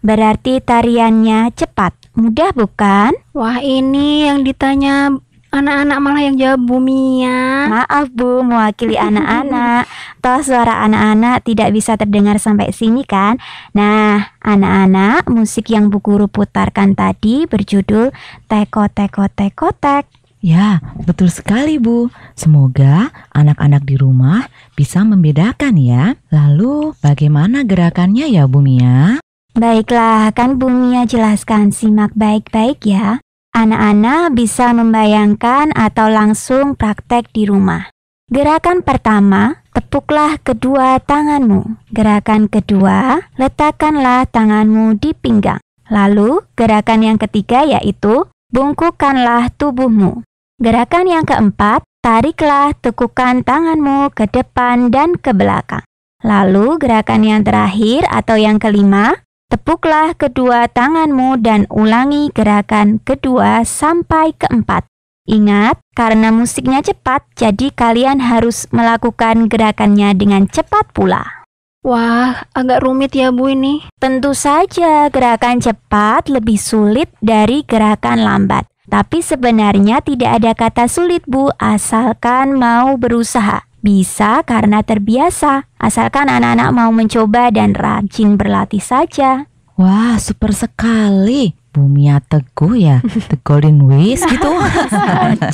berarti tariannya cepat. Mudah bukan?
Wah ini yang ditanya Anak-anak malah yang
jawab Bumi ya. Maaf Bu, mewakili anak-anak. Toh suara anak-anak tidak bisa terdengar sampai sini kan? Nah, anak-anak, musik yang Bu Guru
putarkan tadi berjudul Teko Teko Teko Tek. Ya, betul sekali Bu. Semoga anak-anak di rumah bisa membedakan ya. Lalu bagaimana gerakannya ya Bu Mia? Baiklah, kan Bu Mia
jelaskan simak baik-baik ya. Anak-anak bisa membayangkan atau langsung praktek di rumah. Gerakan pertama, tepuklah kedua tanganmu. Gerakan kedua, letakkanlah tanganmu di pinggang. Lalu, gerakan yang ketiga yaitu bungkukkanlah tubuhmu. Gerakan yang keempat, tariklah tekukan tanganmu ke depan dan ke belakang. Lalu, gerakan yang terakhir atau yang kelima, Tepuklah kedua tanganmu dan ulangi gerakan kedua sampai keempat. Ingat, karena musiknya cepat, jadi kalian harus melakukan gerakannya dengan cepat pula. Wah, agak rumit ya Bu ini. Tentu saja gerakan cepat lebih sulit dari gerakan lambat. Tapi sebenarnya tidak ada kata sulit Bu, asalkan mau berusaha. Bisa karena terbiasa, asalkan anak-anak mau mencoba dan rajin berlatih saja.
Wah, super sekali. Bumia Teguh ya The Golden Ways gitu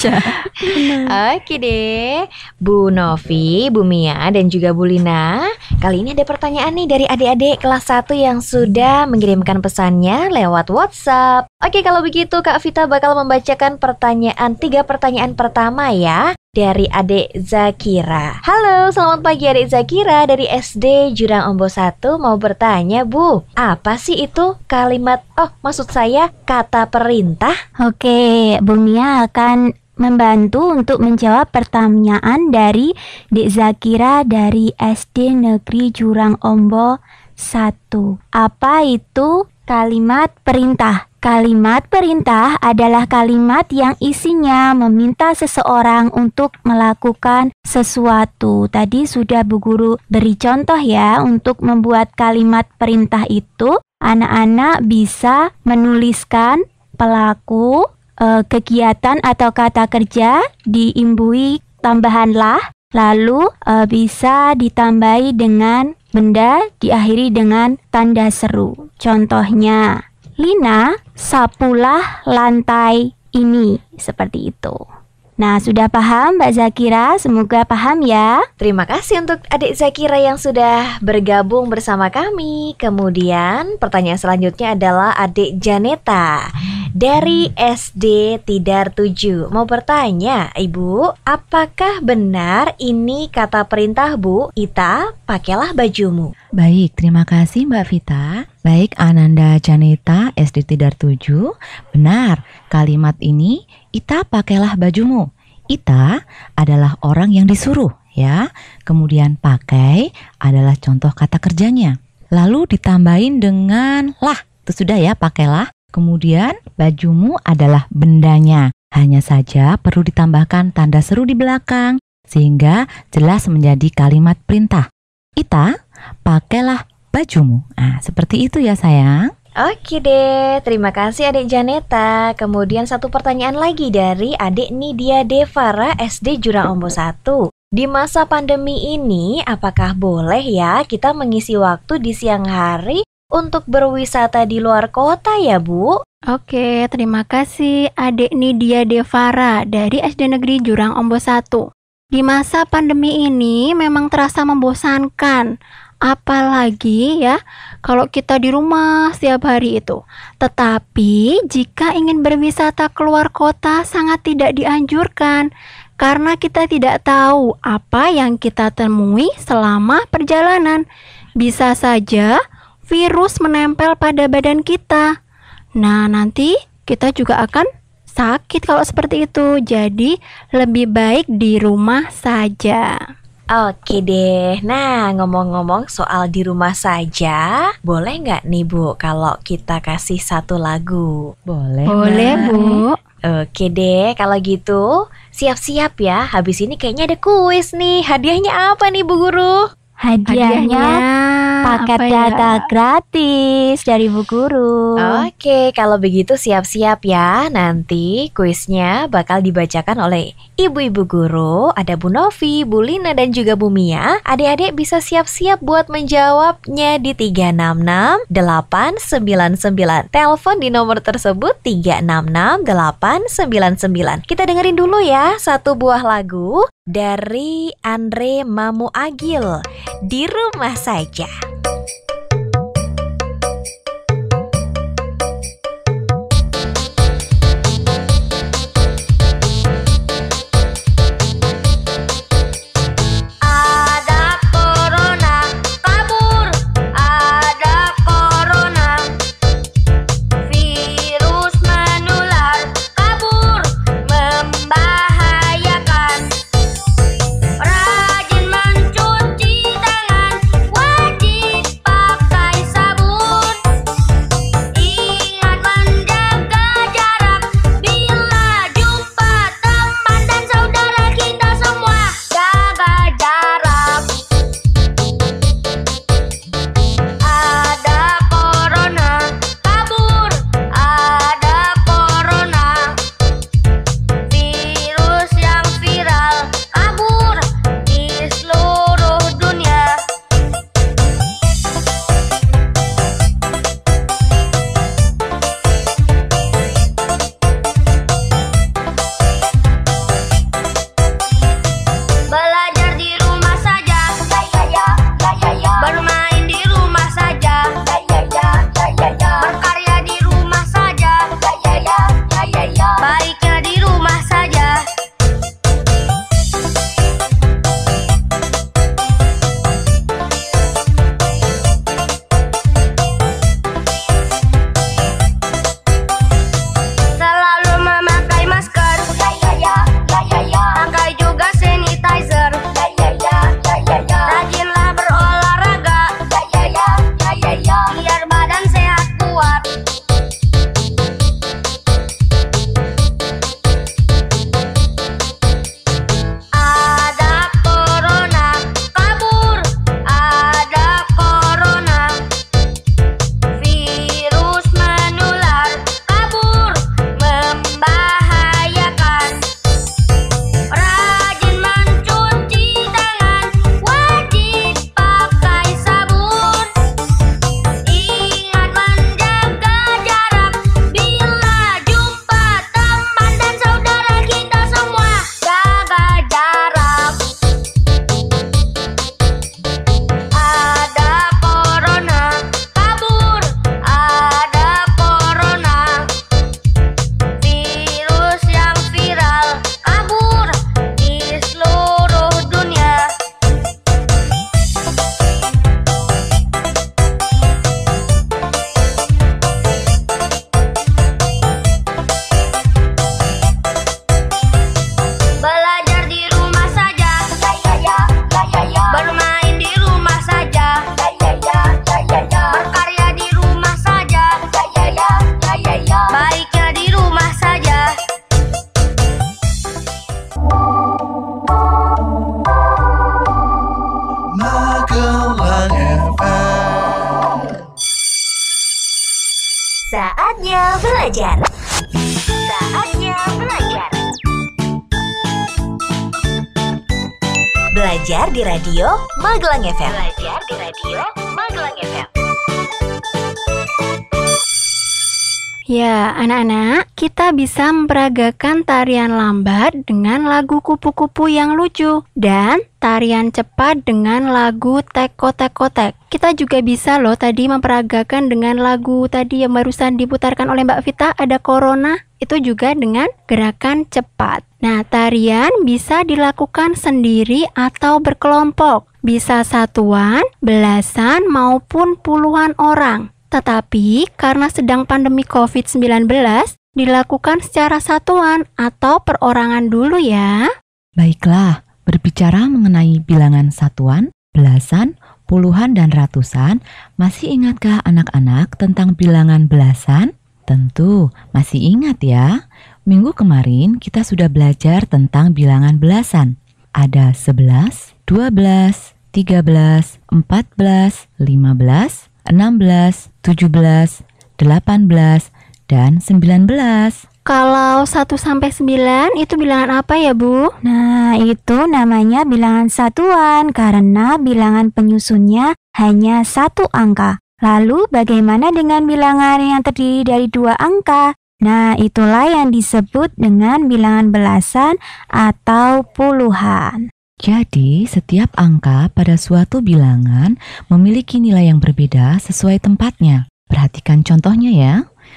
Oke deh Bu Novi, Bumia dan juga Bu Lina Kali ini ada pertanyaan nih dari adik-adik kelas 1 yang sudah mengirimkan pesannya lewat WhatsApp Oke kalau begitu Kak Vita bakal membacakan pertanyaan Tiga pertanyaan pertama ya dari adik Zakira. Halo, selamat pagi adik Zakira dari SD Jurang Ombo 1 mau bertanya Bu, apa sih itu kalimat, oh maksud saya kata perintah? Oke, Bu Mia akan membantu
untuk menjawab pertanyaan dari Dik Zakira dari SD Negeri Jurang Ombo 1. Apa itu kalimat perintah? Kalimat perintah adalah kalimat yang isinya meminta seseorang untuk melakukan sesuatu. Tadi sudah Bu Guru beri contoh ya untuk membuat kalimat perintah itu anak-anak bisa menuliskan pelaku e, kegiatan atau kata kerja diimbui tambahan lah lalu e, bisa ditambahi dengan benda diakhiri dengan tanda seru. Contohnya Lina, sapulah lantai ini seperti itu. Nah, sudah
paham Mbak Zakira? Semoga paham ya. Terima kasih untuk adik Zakira yang sudah bergabung bersama kami. Kemudian, pertanyaan selanjutnya adalah adik Janeta dari SD Tidar 7. Mau bertanya, Ibu, apakah benar ini kata perintah Bu, Ita, pakailah
bajumu? Baik, terima kasih Mbak Vita. Baik Ananda Janeta SD Tidar 7, benar kalimat ini Ita pakailah bajumu. Ita adalah orang yang disuruh ya. Kemudian pakai adalah contoh kata kerjanya. Lalu ditambahin dengan lah, itu sudah ya pakailah. Kemudian bajumu adalah bendanya. Hanya saja perlu ditambahkan tanda seru di belakang sehingga jelas menjadi kalimat perintah. Ita, pakailah bajumu. Ah, seperti itu ya sayang.
Oke deh, terima kasih adik Janeta. Kemudian satu pertanyaan lagi dari adik Nidia Devara SD Jurang Ombo 1. Di masa pandemi ini, apakah boleh ya
kita mengisi waktu di siang hari untuk berwisata di luar kota ya Bu? Oke, terima kasih adik Nidia Devara dari SD Negeri Jurang Ombo 1. Di masa pandemi ini memang terasa membosankan, apalagi ya kalau kita di rumah setiap hari itu. Tetapi jika ingin berwisata keluar kota sangat tidak dianjurkan karena kita tidak tahu apa yang kita temui selama perjalanan. Bisa saja virus menempel pada badan kita. Nah, nanti kita juga akan sakit kalau seperti itu. Jadi, lebih baik di rumah saja. Oke
deh, nah ngomong-ngomong soal di rumah saja, boleh nggak nih Bu kalau kita kasih satu lagu? Boleh. Boleh Bu. Oke deh, kalau gitu siap-siap ya. Habis ini kayaknya ada kuis nih. Hadiahnya apa nih Bu Guru? Hadiahnya, Hadiahnya paket ya? data gratis dari Bu Guru. Oke, kalau begitu siap-siap ya. Nanti kuisnya bakal dibacakan oleh ibu-ibu guru, ada Bu Novi, Bu Lina dan juga Bu Mia. Adik-adik bisa siap-siap buat menjawabnya di 366 899. Telepon di nomor tersebut 366 899. Kita dengerin dulu ya satu buah lagu dari Andre Mamu Agil di rumah
saja. Saatnya belajar. Saatnya belajar. Belajar di radio Magelang FM. Belajar di radio Magelang FM.
Ya, anak-anak, kita bisa memperagakan tarian lambat dengan lagu kupu-kupu yang lucu dan tarian cepat dengan lagu teko-teko-tek. Kita juga bisa loh tadi memperagakan dengan lagu tadi yang barusan diputarkan oleh Mbak Vita, ada Corona, itu juga dengan gerakan cepat. Nah, tarian bisa dilakukan sendiri atau berkelompok. Bisa satuan, belasan, maupun puluhan orang. Tetapi karena sedang pandemi COVID-19, dilakukan secara satuan atau perorangan dulu ya.
Baiklah, berbicara mengenai bilangan satuan, belasan, puluhan, dan ratusan, masih ingatkah anak-anak tentang bilangan belasan? Tentu, masih ingat ya. Minggu kemarin kita sudah belajar tentang bilangan belasan. Ada 11, 12, 13, 14, 15, 16, 17, 18, dan 19. Kalau 1 sampai 9 itu bilangan apa ya, Bu?
Nah, itu namanya bilangan satuan karena bilangan penyusunnya hanya satu angka. Lalu bagaimana dengan bilangan yang terdiri dari dua angka? Nah, itulah yang disebut dengan bilangan belasan atau
puluhan. Jadi, setiap angka pada suatu bilangan memiliki nilai yang berbeda sesuai tempatnya. Perhatikan contohnya ya.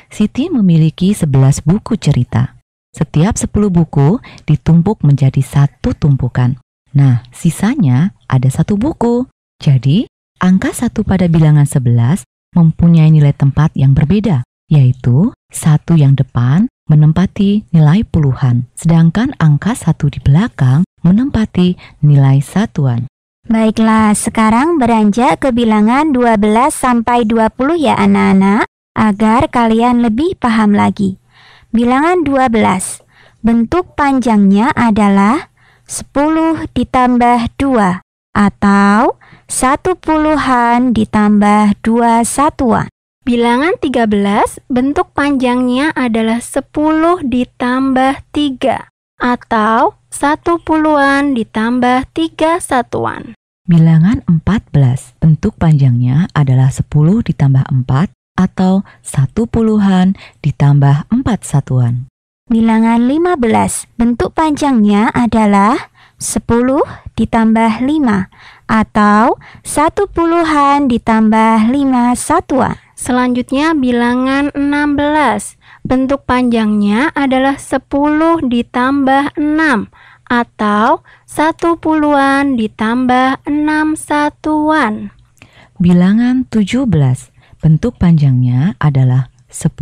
Siti memiliki 11 buku cerita. Setiap 10 buku ditumpuk menjadi satu tumpukan. Nah, sisanya ada satu buku. Jadi, angka satu pada bilangan 11 mempunyai nilai tempat yang berbeda, yaitu satu yang depan menempati nilai puluhan, sedangkan angka satu di belakang menempati nilai satuan.
Baiklah, sekarang beranjak ke bilangan 12 sampai 20 ya anak-anak, agar kalian lebih paham lagi. Bilangan 12. Bentuk panjangnya adalah 10 ditambah 2 atau 1 puluhan
ditambah 2 satuan. Bilangan 13 bentuk panjangnya adalah 10 ditambah 3 atau satu puluhan ditambah tiga satuan.
Bilangan 14 bentuk panjangnya adalah 10 ditambah 4 atau satu puluhan ditambah 4 satuan.
Bilangan 15 bentuk panjangnya adalah 10 ditambah 5 atau satu puluhan
ditambah 5 satuan. Selanjutnya bilangan 16 Bentuk panjangnya adalah 10 ditambah 6 atau 1 puluhan ditambah 6 satuan.
Bilangan 17 bentuk panjangnya adalah 10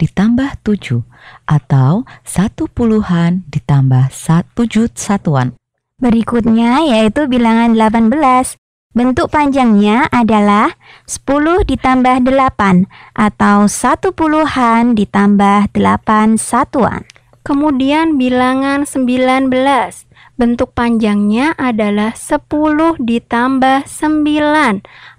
ditambah 7 atau 1 puluhan ditambah 7 satuan. Berikutnya yaitu bilangan 18 Bentuk panjangnya
adalah 10 ditambah 8 atau 1 puluhan
ditambah 8 satuan. Kemudian bilangan 19. Bentuk panjangnya adalah 10 ditambah 9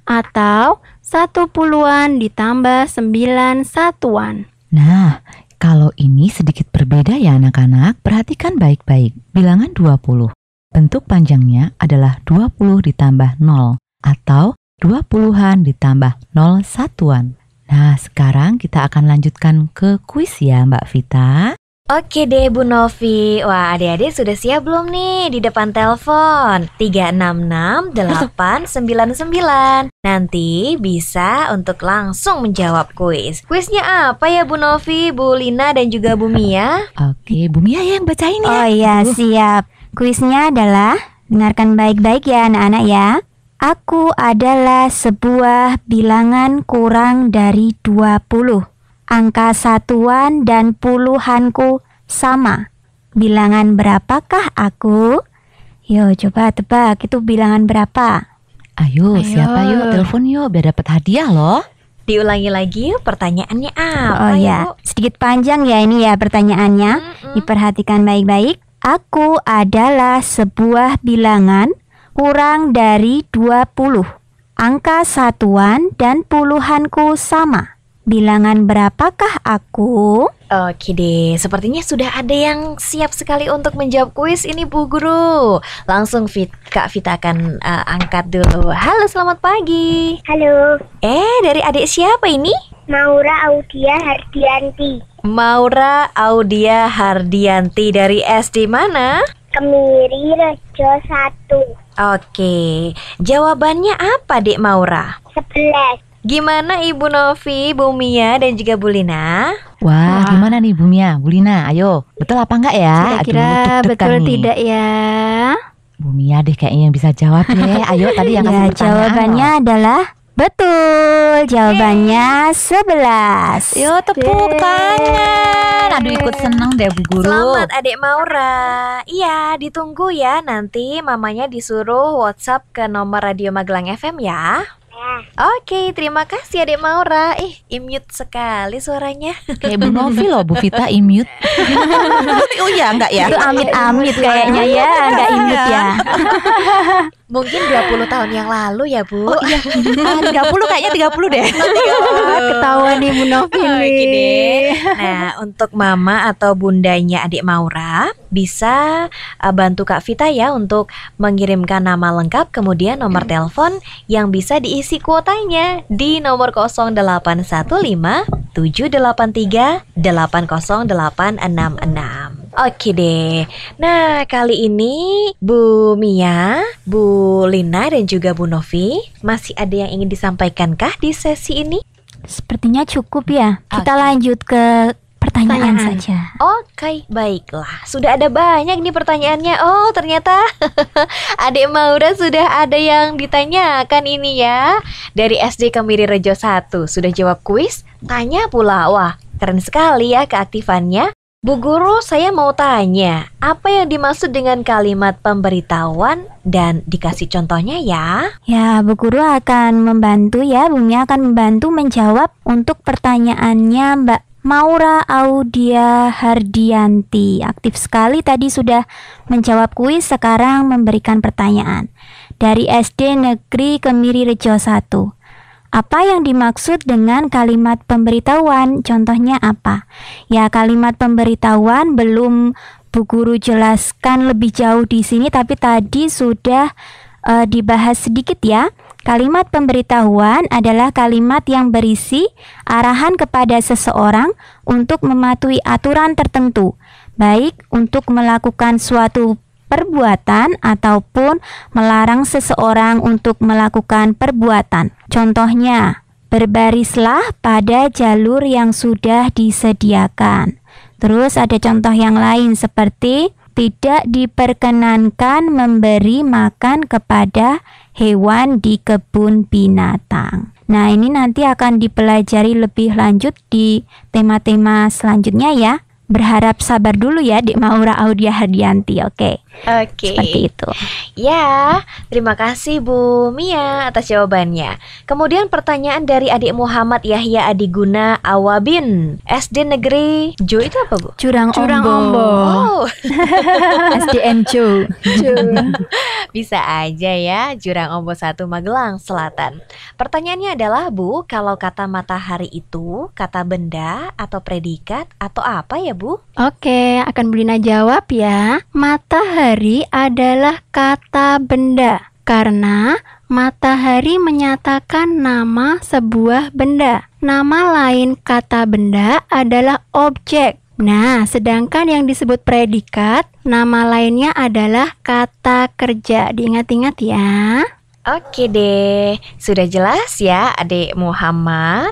atau 1 puluhan ditambah 9 satuan.
Nah, kalau ini sedikit berbeda ya anak-anak, perhatikan baik-baik. Bilangan 20. Bentuk panjangnya adalah 20 ditambah 0 atau 20-an ditambah 0 satuan. Nah, sekarang kita akan lanjutkan ke kuis ya Mbak Vita.
Oke deh Bu Novi, wah adik-adik sudah siap belum nih di depan telepon 366-899 Nanti bisa untuk langsung menjawab kuis Kuisnya apa ya Bu Novi, Bu Lina dan juga Bu Mia? Oke, Bu Mia
yang bacain ya Oh iya, siap Kuisnya adalah, dengarkan baik-baik ya anak-anak ya. Aku adalah sebuah bilangan kurang dari 20. Angka satuan dan puluhanku sama. Bilangan berapakah aku? Yo, coba tebak itu bilangan berapa? Ayo, Ayo. siapa yuk telepon yuk biar dapat hadiah loh.
Diulangi lagi yuk pertanyaannya apa? Oh ya, sedikit
panjang ya ini ya pertanyaannya. Mm -mm. Diperhatikan baik-baik. Aku adalah sebuah bilangan kurang dari 20. Angka satuan dan puluhanku sama. Bilangan berapakah aku?
Oke deh, sepertinya sudah ada yang siap sekali untuk menjawab kuis ini Bu Guru. Langsung Fit, Kak Vita akan uh, angkat dulu. Halo, selamat pagi. Halo. Eh, dari adik siapa ini? Maura Audia
Hardianti.
Maura Audia Hardianti dari SD mana? Kemiri Rejo 1. Oke, jawabannya apa Dek Maura? 11. Gimana Ibu Novi, Bu Mia, dan juga Bu Lina?
Wah, Wah. gimana nih Bu Mia, Bu Lina? Ayo, betul apa enggak ya? Kira-kira betul nih. tidak ya? Bu Mia deh kayaknya yang bisa jawab ya. Ayo tadi yang kasih ya, pertanyaan. Jawabannya loh. adalah
Betul, jawabannya Yeay. 11 Yo tepuk tangan
Aduh ikut senang deh Bu Guru Selamat adik Maura Iya ditunggu ya nanti mamanya disuruh whatsapp ke nomor Radio Magelang FM ya. ya Oke, terima kasih Adik Maura. Ih, eh, imut sekali suaranya. Kayak Bu Novi loh, Bu Vita imut. oh iya, enggak ya? Itu amit-amit iya, iya. kayaknya ya, enggak imut ya. Mungkin 20 tahun yang lalu ya Bu oh, iya. ah, 30 kayaknya 30 deh oh, Ketawa nih Bu Novi oh, gini. Nah untuk mama atau bundanya adik Maura Bisa uh, bantu Kak Vita ya untuk mengirimkan nama lengkap Kemudian nomor hmm. telepon yang bisa diisi kuotanya Di nomor 0815 783 80866 Oke deh. Nah, kali ini Bu Mia, Bu Lina dan juga Bu Novi, masih ada yang ingin disampaikan kah di sesi ini? Sepertinya cukup ya. Okay. Kita lanjut ke pertanyaan, pertanyaan. saja. Oke, okay, baiklah. Sudah ada banyak nih pertanyaannya. Oh, ternyata Adik Maura sudah ada yang ditanyakan ini ya. Dari SD Kemiri Rejo 1 sudah jawab kuis, tanya pula. Wah, keren sekali ya keaktifannya. Bu Guru, saya mau tanya, apa yang dimaksud dengan kalimat pemberitahuan dan dikasih contohnya ya?
Ya, Bu Guru akan membantu ya, Bumi akan membantu menjawab untuk pertanyaannya Mbak Maura Audia Hardianti. Aktif sekali tadi sudah menjawab kuis, sekarang memberikan pertanyaan. Dari SD Negeri Kemiri Rejo 1. Apa yang dimaksud dengan kalimat pemberitahuan? Contohnya apa? Ya, kalimat pemberitahuan belum Bu Guru jelaskan lebih jauh di sini, tapi tadi sudah uh, dibahas sedikit ya. Kalimat pemberitahuan adalah kalimat yang berisi arahan kepada seseorang untuk mematuhi aturan tertentu, baik untuk melakukan suatu perbuatan ataupun melarang seseorang untuk melakukan perbuatan. Contohnya, berbarislah pada jalur yang sudah disediakan. Terus ada contoh yang lain seperti tidak diperkenankan memberi makan kepada hewan di kebun binatang. Nah, ini nanti akan dipelajari lebih lanjut di tema-tema selanjutnya ya berharap sabar dulu ya di Maura Audia Hardianti, oke? Okay?
Oke.
Okay. Seperti itu. Ya, terima kasih Bu Mia atas jawabannya. Kemudian pertanyaan dari adik Muhammad Yahya Adiguna Awabin, SD Negeri Jo itu apa Bu? Curang, Curang Ombo. Ombo.
Oh. SDN
Jo. Bisa aja ya, Curang Ombo 1 Magelang Selatan. Pertanyaannya adalah Bu, kalau kata matahari itu kata benda atau predikat
atau apa ya Bu? Oke, akan Belina jawab ya. Matahari adalah kata benda karena matahari menyatakan nama sebuah benda. Nama lain kata benda adalah objek. Nah, sedangkan yang disebut predikat, nama lainnya adalah kata kerja. Diingat-ingat ya. Oke deh, sudah jelas
ya adik Muhammad.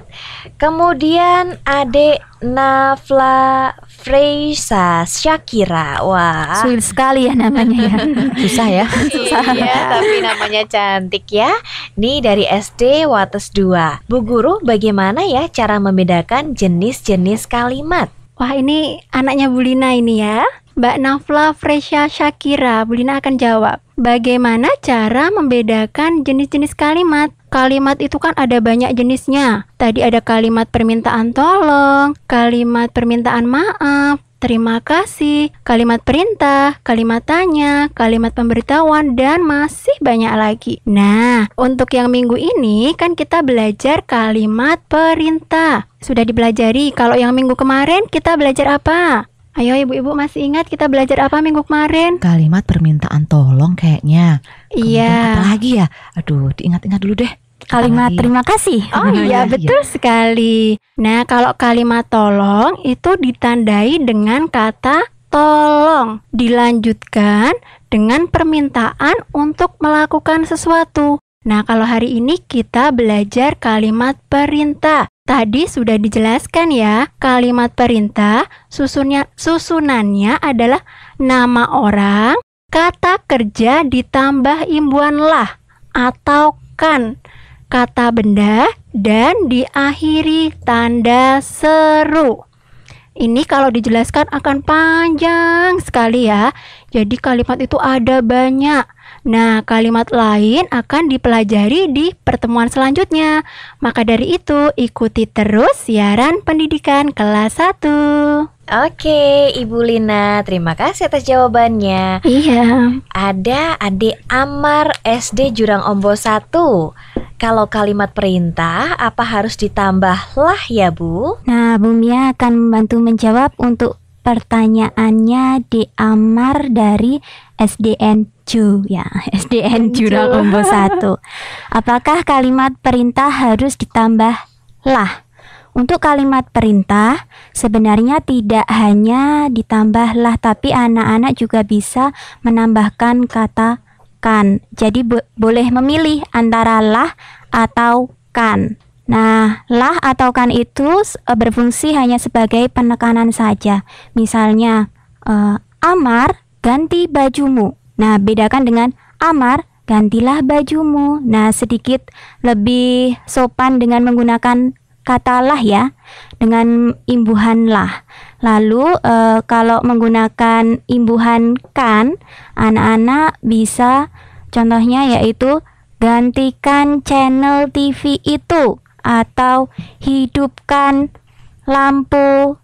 Kemudian adik Nafla Freisa Syakira. Wah, sulit sekali ya namanya ya.
Susah ya. Susah. Iya,
tapi namanya cantik ya. Nih dari SD
Wates 2. Bu guru, bagaimana ya cara membedakan jenis-jenis kalimat? Wah, ini anaknya Bulina ini ya. Mbak Nafla Fresha Shakira, Bulina akan jawab. Bagaimana cara membedakan jenis-jenis kalimat? Kalimat itu kan ada banyak jenisnya. Tadi ada kalimat permintaan tolong, kalimat permintaan maaf, terima kasih, kalimat perintah, kalimat tanya, kalimat pemberitahuan, dan masih banyak lagi. Nah, untuk yang minggu ini kan kita belajar kalimat perintah. Sudah dipelajari, kalau yang minggu kemarin kita belajar apa? Ayo ibu-ibu masih ingat kita belajar apa minggu kemarin? Kalimat permintaan tolong kayaknya. Iya. Apa lagi ya? Aduh, diingat-ingat dulu deh. Kalimat ya? terima kasih. Oh, oh iya, iya, iya, betul iya. sekali. Nah, kalau kalimat tolong itu ditandai dengan kata tolong. Dilanjutkan dengan permintaan untuk melakukan sesuatu. Nah, kalau hari ini kita belajar kalimat perintah. Tadi sudah dijelaskan ya, kalimat perintah susunnya, susunannya adalah nama orang, kata kerja ditambah imbuan lah atau kan, kata benda, dan diakhiri tanda seru. Ini kalau dijelaskan akan panjang sekali ya. Jadi kalimat itu ada banyak. Nah, kalimat lain akan dipelajari di pertemuan selanjutnya. Maka dari itu, ikuti terus siaran pendidikan kelas 1. Oke, Ibu Lina, terima kasih atas jawabannya. Iya.
Ada Adik Amar SD Jurang Ombo 1. Kalau kalimat perintah, apa harus ditambah lah ya, Bu?
Nah, Bu Mia akan membantu menjawab untuk pertanyaannya di Amar dari SDN Ju ya SDN Jurang Umbo 1 Apakah kalimat perintah harus ditambah lah? Untuk kalimat perintah sebenarnya tidak hanya ditambah lah tapi anak-anak juga bisa menambahkan kata kan Jadi bo boleh memilih antara lah atau kan Nah, lah atau kan itu eh, berfungsi hanya sebagai penekanan saja. Misalnya, uh, Amar ganti bajumu Nah, bedakan dengan amar, gantilah bajumu. Nah, sedikit lebih sopan dengan menggunakan kata lah ya, dengan imbuhan lah. Lalu e, kalau menggunakan imbuhan kan, anak-anak bisa contohnya yaitu gantikan channel TV itu atau hidupkan lampu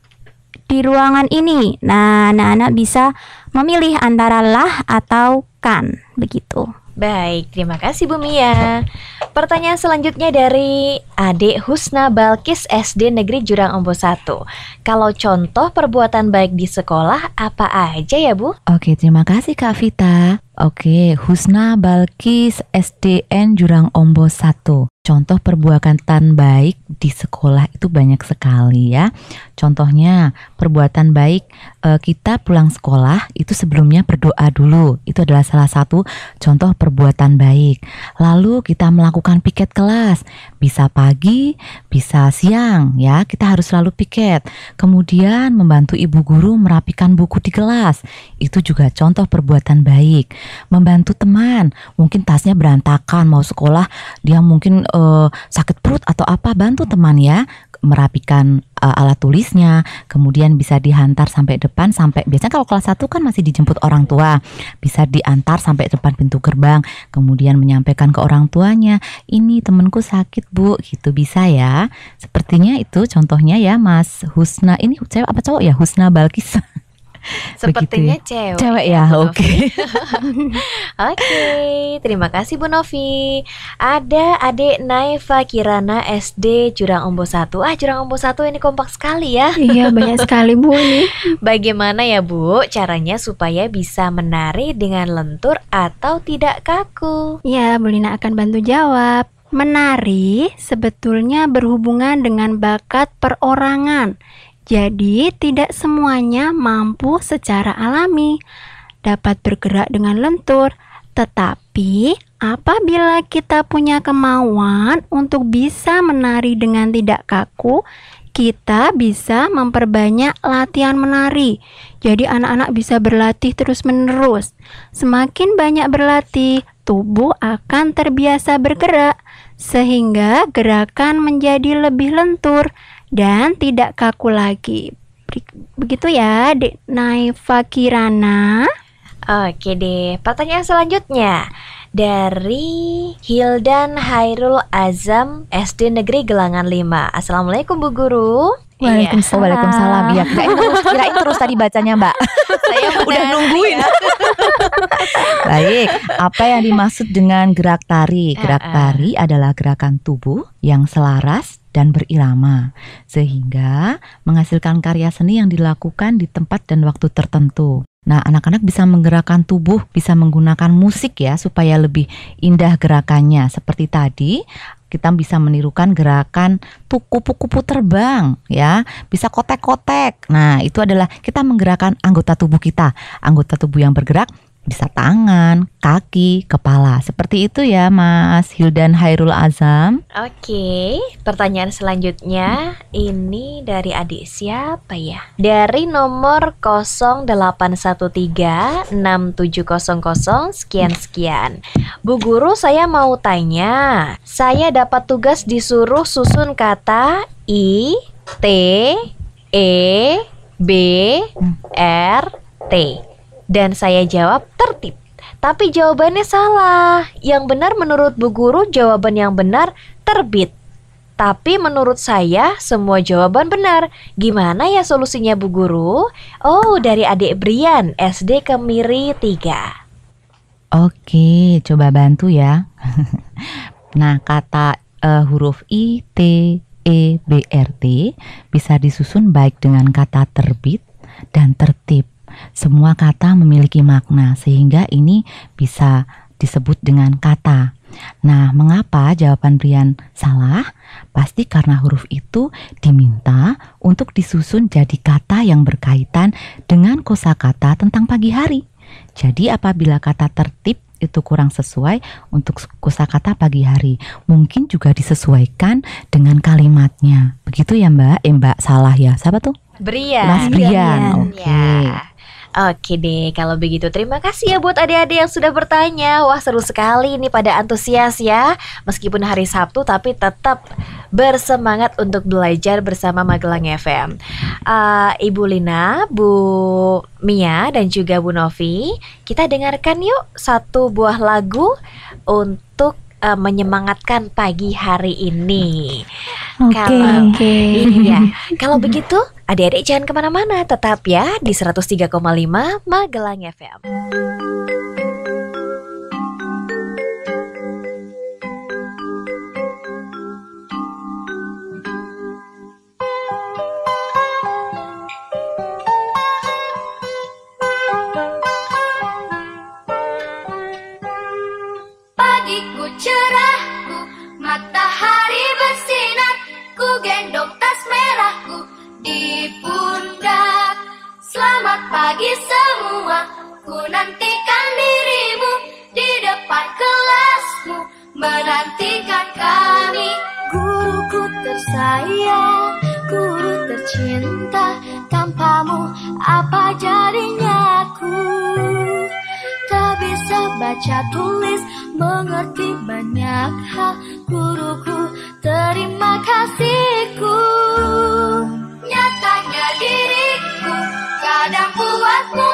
di ruangan ini. Nah, anak-anak bisa memilih antara lah atau
kan begitu. Baik, terima kasih Bu Mia. Pertanyaan selanjutnya dari Adik Husna Balkis SD Negeri Jurang Ombo 1. Kalau contoh perbuatan baik di sekolah apa aja ya Bu?
Oke, terima kasih Kak Vita. Oke, Husna Balkis SDN Jurang Ombo 1. Contoh perbuatan baik di sekolah itu banyak sekali ya. Contohnya, perbuatan baik e, kita pulang sekolah itu sebelumnya berdoa dulu. Itu adalah salah satu contoh perbuatan baik. Lalu kita melakukan piket kelas, bisa pagi, bisa siang ya. Kita harus selalu piket. Kemudian membantu ibu guru merapikan buku di kelas. Itu juga contoh perbuatan baik. Membantu teman, mungkin tasnya berantakan mau sekolah, dia mungkin e, sakit perut atau apa, bantu teman ya merapikan uh, alat tulisnya, kemudian bisa dihantar sampai depan sampai biasanya kalau kelas 1 kan masih dijemput orang tua, bisa diantar sampai depan pintu gerbang, kemudian menyampaikan ke orang tuanya, "Ini temanku sakit, Bu." Gitu bisa ya. Sepertinya itu contohnya ya Mas Husna. Ini cewek apa cowok ya? Husna Balkis. Ya.
Sepertinya Begitu. cewek. Cewek ya, oke. Oke, okay. okay, terima kasih Bu Novi. Ada Adik Naifa Kirana SD Jurang Ombo 1. Ah, Jurang Ombo 1 ini kompak sekali ya. Iya, banyak sekali Bu ini. Bagaimana ya Bu caranya supaya bisa menari dengan lentur
atau tidak kaku? Ya, Bu Lina akan bantu jawab. Menari sebetulnya berhubungan dengan bakat perorangan jadi, tidak semuanya mampu secara alami dapat bergerak dengan lentur, tetapi apabila kita punya kemauan untuk bisa menari dengan tidak kaku, kita bisa memperbanyak latihan menari. Jadi, anak-anak bisa berlatih terus-menerus. Semakin banyak berlatih, tubuh akan terbiasa bergerak, sehingga gerakan menjadi lebih lentur dan tidak kaku lagi. Begitu ya, Dek Naifa Kirana. Oke deh,
pertanyaan selanjutnya dari Hildan Hairul Azam SD Negeri Gelangan 5. Assalamualaikum Bu Guru. Iya. Waalaikumsalam. Waalaikumsalam. Iya, enggak terus kirain
terus tadi bacanya, Mbak. Saya udah nungguin. Ya. Baik, apa yang dimaksud dengan gerak tari? Gerak tari adalah gerakan tubuh yang selaras dan berirama sehingga menghasilkan karya seni yang dilakukan di tempat dan waktu tertentu. Nah, anak-anak bisa menggerakkan tubuh, bisa menggunakan musik ya, supaya lebih indah gerakannya. Seperti tadi, kita bisa menirukan gerakan kupu-kupu terbang ya bisa kotek-kotek nah itu adalah kita menggerakkan anggota tubuh kita anggota tubuh yang bergerak bisa tangan, kaki, kepala. Seperti itu ya Mas Hildan Hairul Azam.
Oke, pertanyaan selanjutnya ini dari adik siapa ya? Dari nomor 0813 sekian sekian. Bu guru saya mau tanya, saya dapat tugas disuruh susun kata I T E B R T dan saya jawab tertib. Tapi jawabannya salah. Yang benar menurut bu guru jawaban yang benar terbit. Tapi menurut saya semua jawaban benar. Gimana ya solusinya Bu Guru? Oh, dari adik Brian, SD Kemiri 3.
Oke, coba bantu ya. nah, kata uh, huruf I, T, E, B, R, T bisa disusun baik dengan kata terbit dan tertib. Semua kata memiliki makna, sehingga ini bisa disebut dengan kata. Nah, mengapa jawaban Brian salah? Pasti karena huruf itu diminta untuk disusun jadi kata yang berkaitan dengan kosakata tentang pagi hari. Jadi apabila kata tertib itu kurang sesuai untuk kosakata pagi hari, mungkin juga disesuaikan dengan kalimatnya. Begitu ya, Mbak? Eh, Mbak salah ya. Siapa tuh? Brian. Mas Brian. Brian. Oke. Okay. Ya. Yeah.
Oke deh, kalau begitu terima kasih ya buat adik-adik yang sudah bertanya. Wah seru sekali ini pada antusias ya. Meskipun hari Sabtu tapi tetap bersemangat untuk belajar bersama Magelang FM. Uh, eh, Ibu Lina, Bu Mia dan juga Bu Novi, kita dengarkan yuk satu buah lagu untuk uh, menyemangatkan pagi hari ini.
Oke. Okay. Kalau okay. iya,
kalau begitu adik-adik jangan kemana-mana, tetap ya di 103,5 Magelang FM.
cerahku Matahari bersinar Ku gendong tas merahku Di pundak Selamat pagi semua Ku nantikan dirimu Di depan kelasmu Menantikan kami Guruku tersayang Guru tercinta Tanpamu apa jadinya aku bisa baca tulis Mengerti banyak hal Guruku terima kasihku Nyatanya diriku Kadang buatmu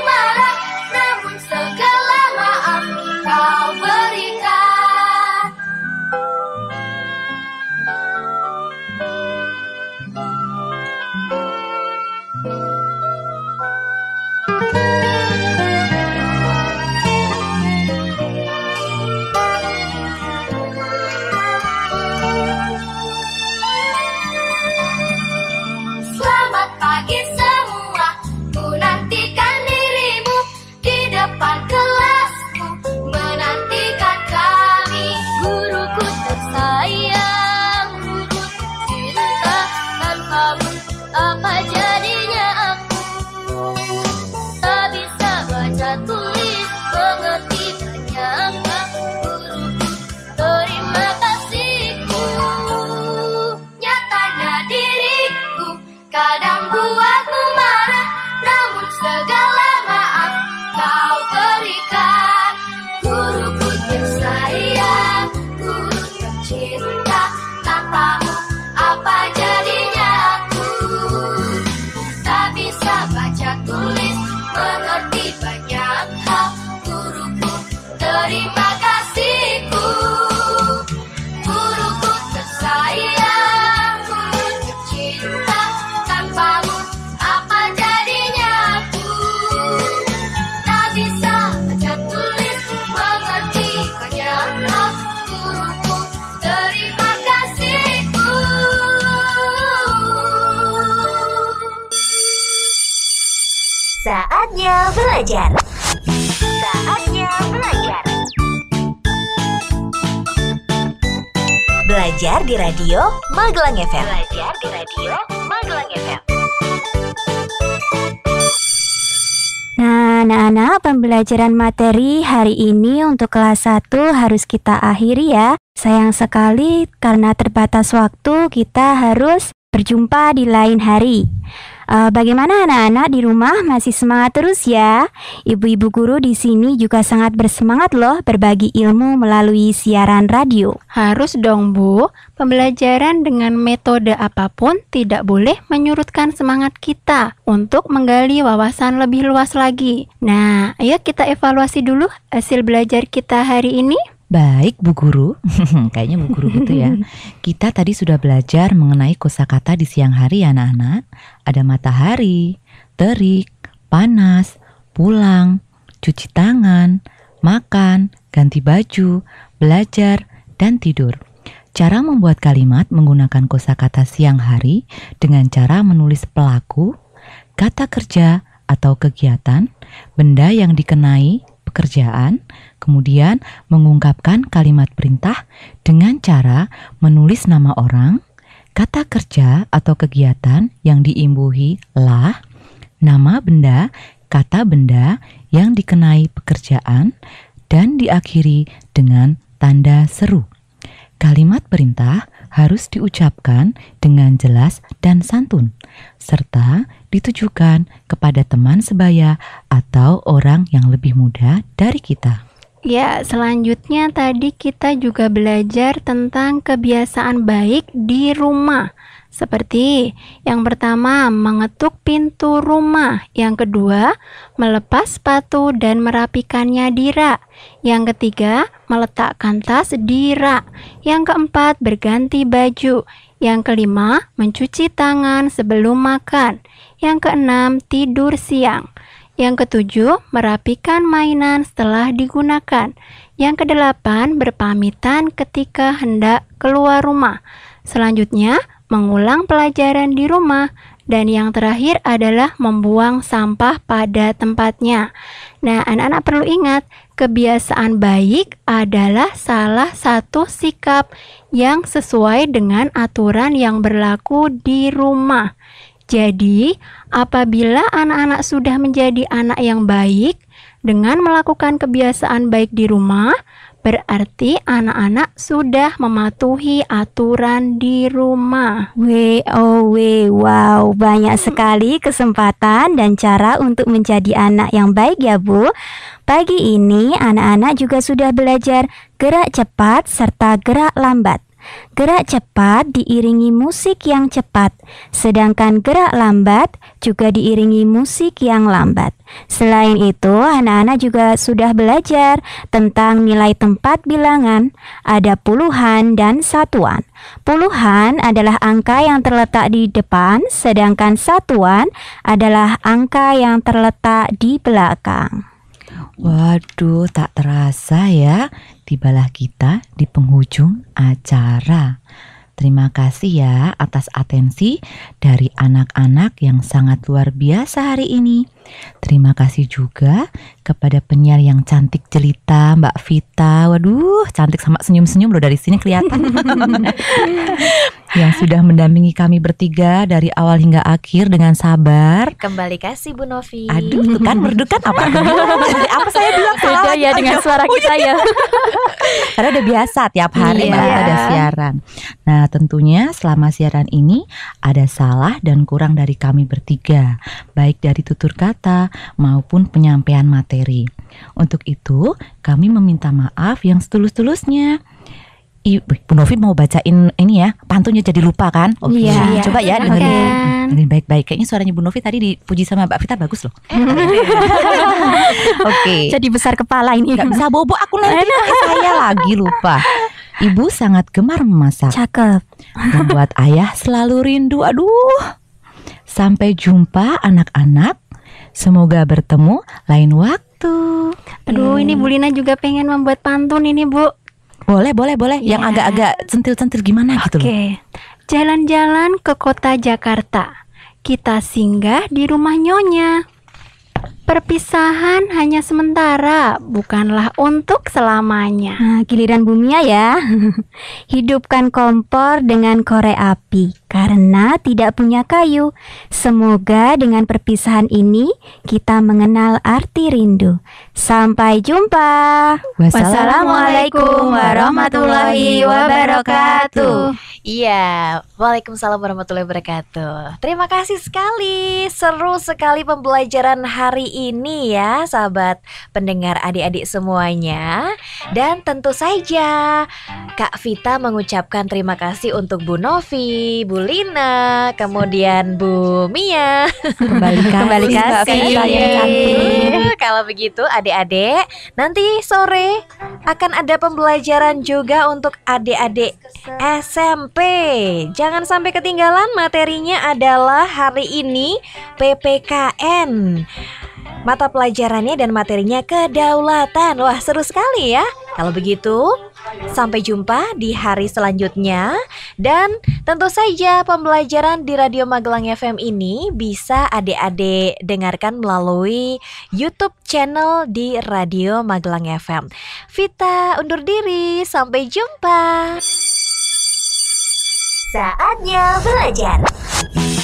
belajar. Saatnya belajar. Belajar di radio Magelang FM. Belajar di radio Magelang FM.
Nah, anak-anak, pembelajaran materi hari ini untuk kelas 1 harus kita akhiri ya. Sayang sekali karena terbatas waktu kita harus berjumpa di lain hari. Uh, bagaimana anak-anak di rumah masih semangat terus ya? Ibu-ibu guru di sini juga sangat bersemangat
loh berbagi ilmu melalui siaran radio. Harus dong Bu, pembelajaran dengan metode apapun tidak boleh menyurutkan semangat kita untuk menggali wawasan lebih luas lagi. Nah, ayo kita evaluasi dulu hasil belajar kita hari ini.
Baik Bu Guru, kayaknya Bu Guru gitu ya. Kita tadi sudah belajar mengenai kosakata di siang hari ya anak-anak. Ada matahari, terik, panas, pulang, cuci tangan, makan, ganti baju, belajar, dan tidur. Cara membuat kalimat menggunakan kosakata siang hari dengan cara menulis pelaku, kata kerja atau kegiatan, benda yang dikenai, pekerjaan, Kemudian mengungkapkan kalimat perintah dengan cara menulis nama orang, kata kerja atau kegiatan yang diimbuhi lah, nama benda, kata benda yang dikenai pekerjaan, dan diakhiri dengan tanda seru. Kalimat perintah harus diucapkan dengan jelas dan santun, serta ditujukan kepada teman sebaya atau orang yang lebih muda dari kita.
Ya, selanjutnya tadi kita juga belajar tentang kebiasaan baik di rumah. Seperti yang pertama, mengetuk pintu rumah. Yang kedua, melepas sepatu dan merapikannya di rak. Yang ketiga, meletakkan tas di rak. Yang keempat, berganti baju. Yang kelima, mencuci tangan sebelum makan. Yang keenam, tidur siang. Yang ketujuh, merapikan mainan setelah digunakan. Yang kedelapan, berpamitan ketika hendak keluar rumah. Selanjutnya, mengulang pelajaran di rumah. Dan yang terakhir adalah membuang sampah pada tempatnya. Nah, anak-anak perlu ingat, kebiasaan baik adalah salah satu sikap yang sesuai dengan aturan yang berlaku di rumah. Jadi, apabila anak-anak sudah menjadi anak yang baik dengan melakukan kebiasaan baik di rumah, berarti anak-anak sudah mematuhi aturan di rumah. WOW, wow, banyak sekali kesempatan
dan cara untuk menjadi anak yang baik ya, Bu. Pagi ini anak-anak juga sudah belajar gerak cepat serta gerak lambat. Gerak cepat diiringi musik yang cepat, sedangkan gerak lambat juga diiringi musik yang lambat. Selain itu, anak-anak juga sudah belajar tentang nilai tempat bilangan, ada puluhan dan satuan. Puluhan adalah angka yang terletak di depan, sedangkan satuan adalah angka yang terletak di belakang.
Waduh, tak terasa ya, tibalah kita di penghujung acara. Terima kasih ya atas atensi dari anak-anak yang sangat luar biasa hari ini. Terima kasih juga kepada penyiar yang cantik jelita Mbak Vita. Waduh, cantik sama senyum-senyum loh dari sini kelihatan. yang sudah mendampingi kami bertiga dari awal hingga akhir dengan sabar.
Kembali kasih Bu Novi. Aduh,
tuh kan berdukan apa? apa saya bilang salah? Beda ya dengan suara oh, kita iya. ya. Karena udah biasa tiap hari iya. Mbak ada siaran. Nah, tentunya selama siaran ini ada salah dan kurang dari kami bertiga, baik dari tutur kata kata maupun penyampaian materi. Untuk itu, kami meminta maaf yang setulus-tulusnya. Bu Novi mau bacain ini ya pantunnya jadi lupa kan? Oke, okay. Iya. yeah. coba ya dengerin, okay. dengerin baik-baik. Kayaknya suaranya Bu Novi tadi dipuji sama Mbak Vita bagus loh.
Eh, Oke. okay. Jadi besar kepala ini. Gak bisa bobo aku nanti saya
lagi lupa. Ibu sangat gemar memasak. Cakep. Membuat ayah selalu rindu. Aduh. Sampai jumpa anak-anak. Semoga bertemu lain waktu.
Aduh, hmm. ini Bu Lina juga pengen membuat pantun ini, Bu. Boleh, boleh, boleh. Yeah. Yang iya. agak-agak centil-centil gimana okay. gitu Oke. Jalan-jalan ke kota Jakarta. Kita singgah di rumah Nyonya. Perpisahan hanya sementara, bukanlah untuk selamanya. Nah, giliran bumi ya. Hidupkan kompor dengan
korek api karena tidak punya kayu. Semoga dengan perpisahan ini kita mengenal arti rindu. Sampai jumpa. Wassalamualaikum warahmatullahi wabarakatuh.
Iya, Waalaikumsalam warahmatullahi wabarakatuh. Terima kasih sekali, seru sekali pembelajaran hari ini ya, sahabat pendengar adik-adik semuanya. Dan tentu saja, Kak Vita mengucapkan terima kasih untuk Bu Novi, Bu Lina, kemudian Bu Mia. Kembali kasih, Kembali kasih. Kembali. Kalau begitu, adik-adik, nanti sore akan ada pembelajaran juga untuk adik-adik SMP. PP. Jangan sampai ketinggalan materinya adalah hari ini PPKN. Mata pelajarannya dan materinya kedaulatan. Wah, seru sekali ya. Kalau begitu, sampai jumpa di hari selanjutnya dan tentu saja pembelajaran di Radio Magelang FM ini bisa adik-adik dengarkan melalui YouTube channel di Radio Magelang FM. Vita undur diri, sampai jumpa.
Saatnya belajar.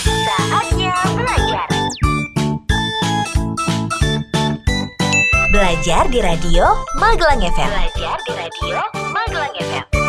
Saatnya belajar. Belajar di radio Magelang FM. Belajar di radio Magelang FM.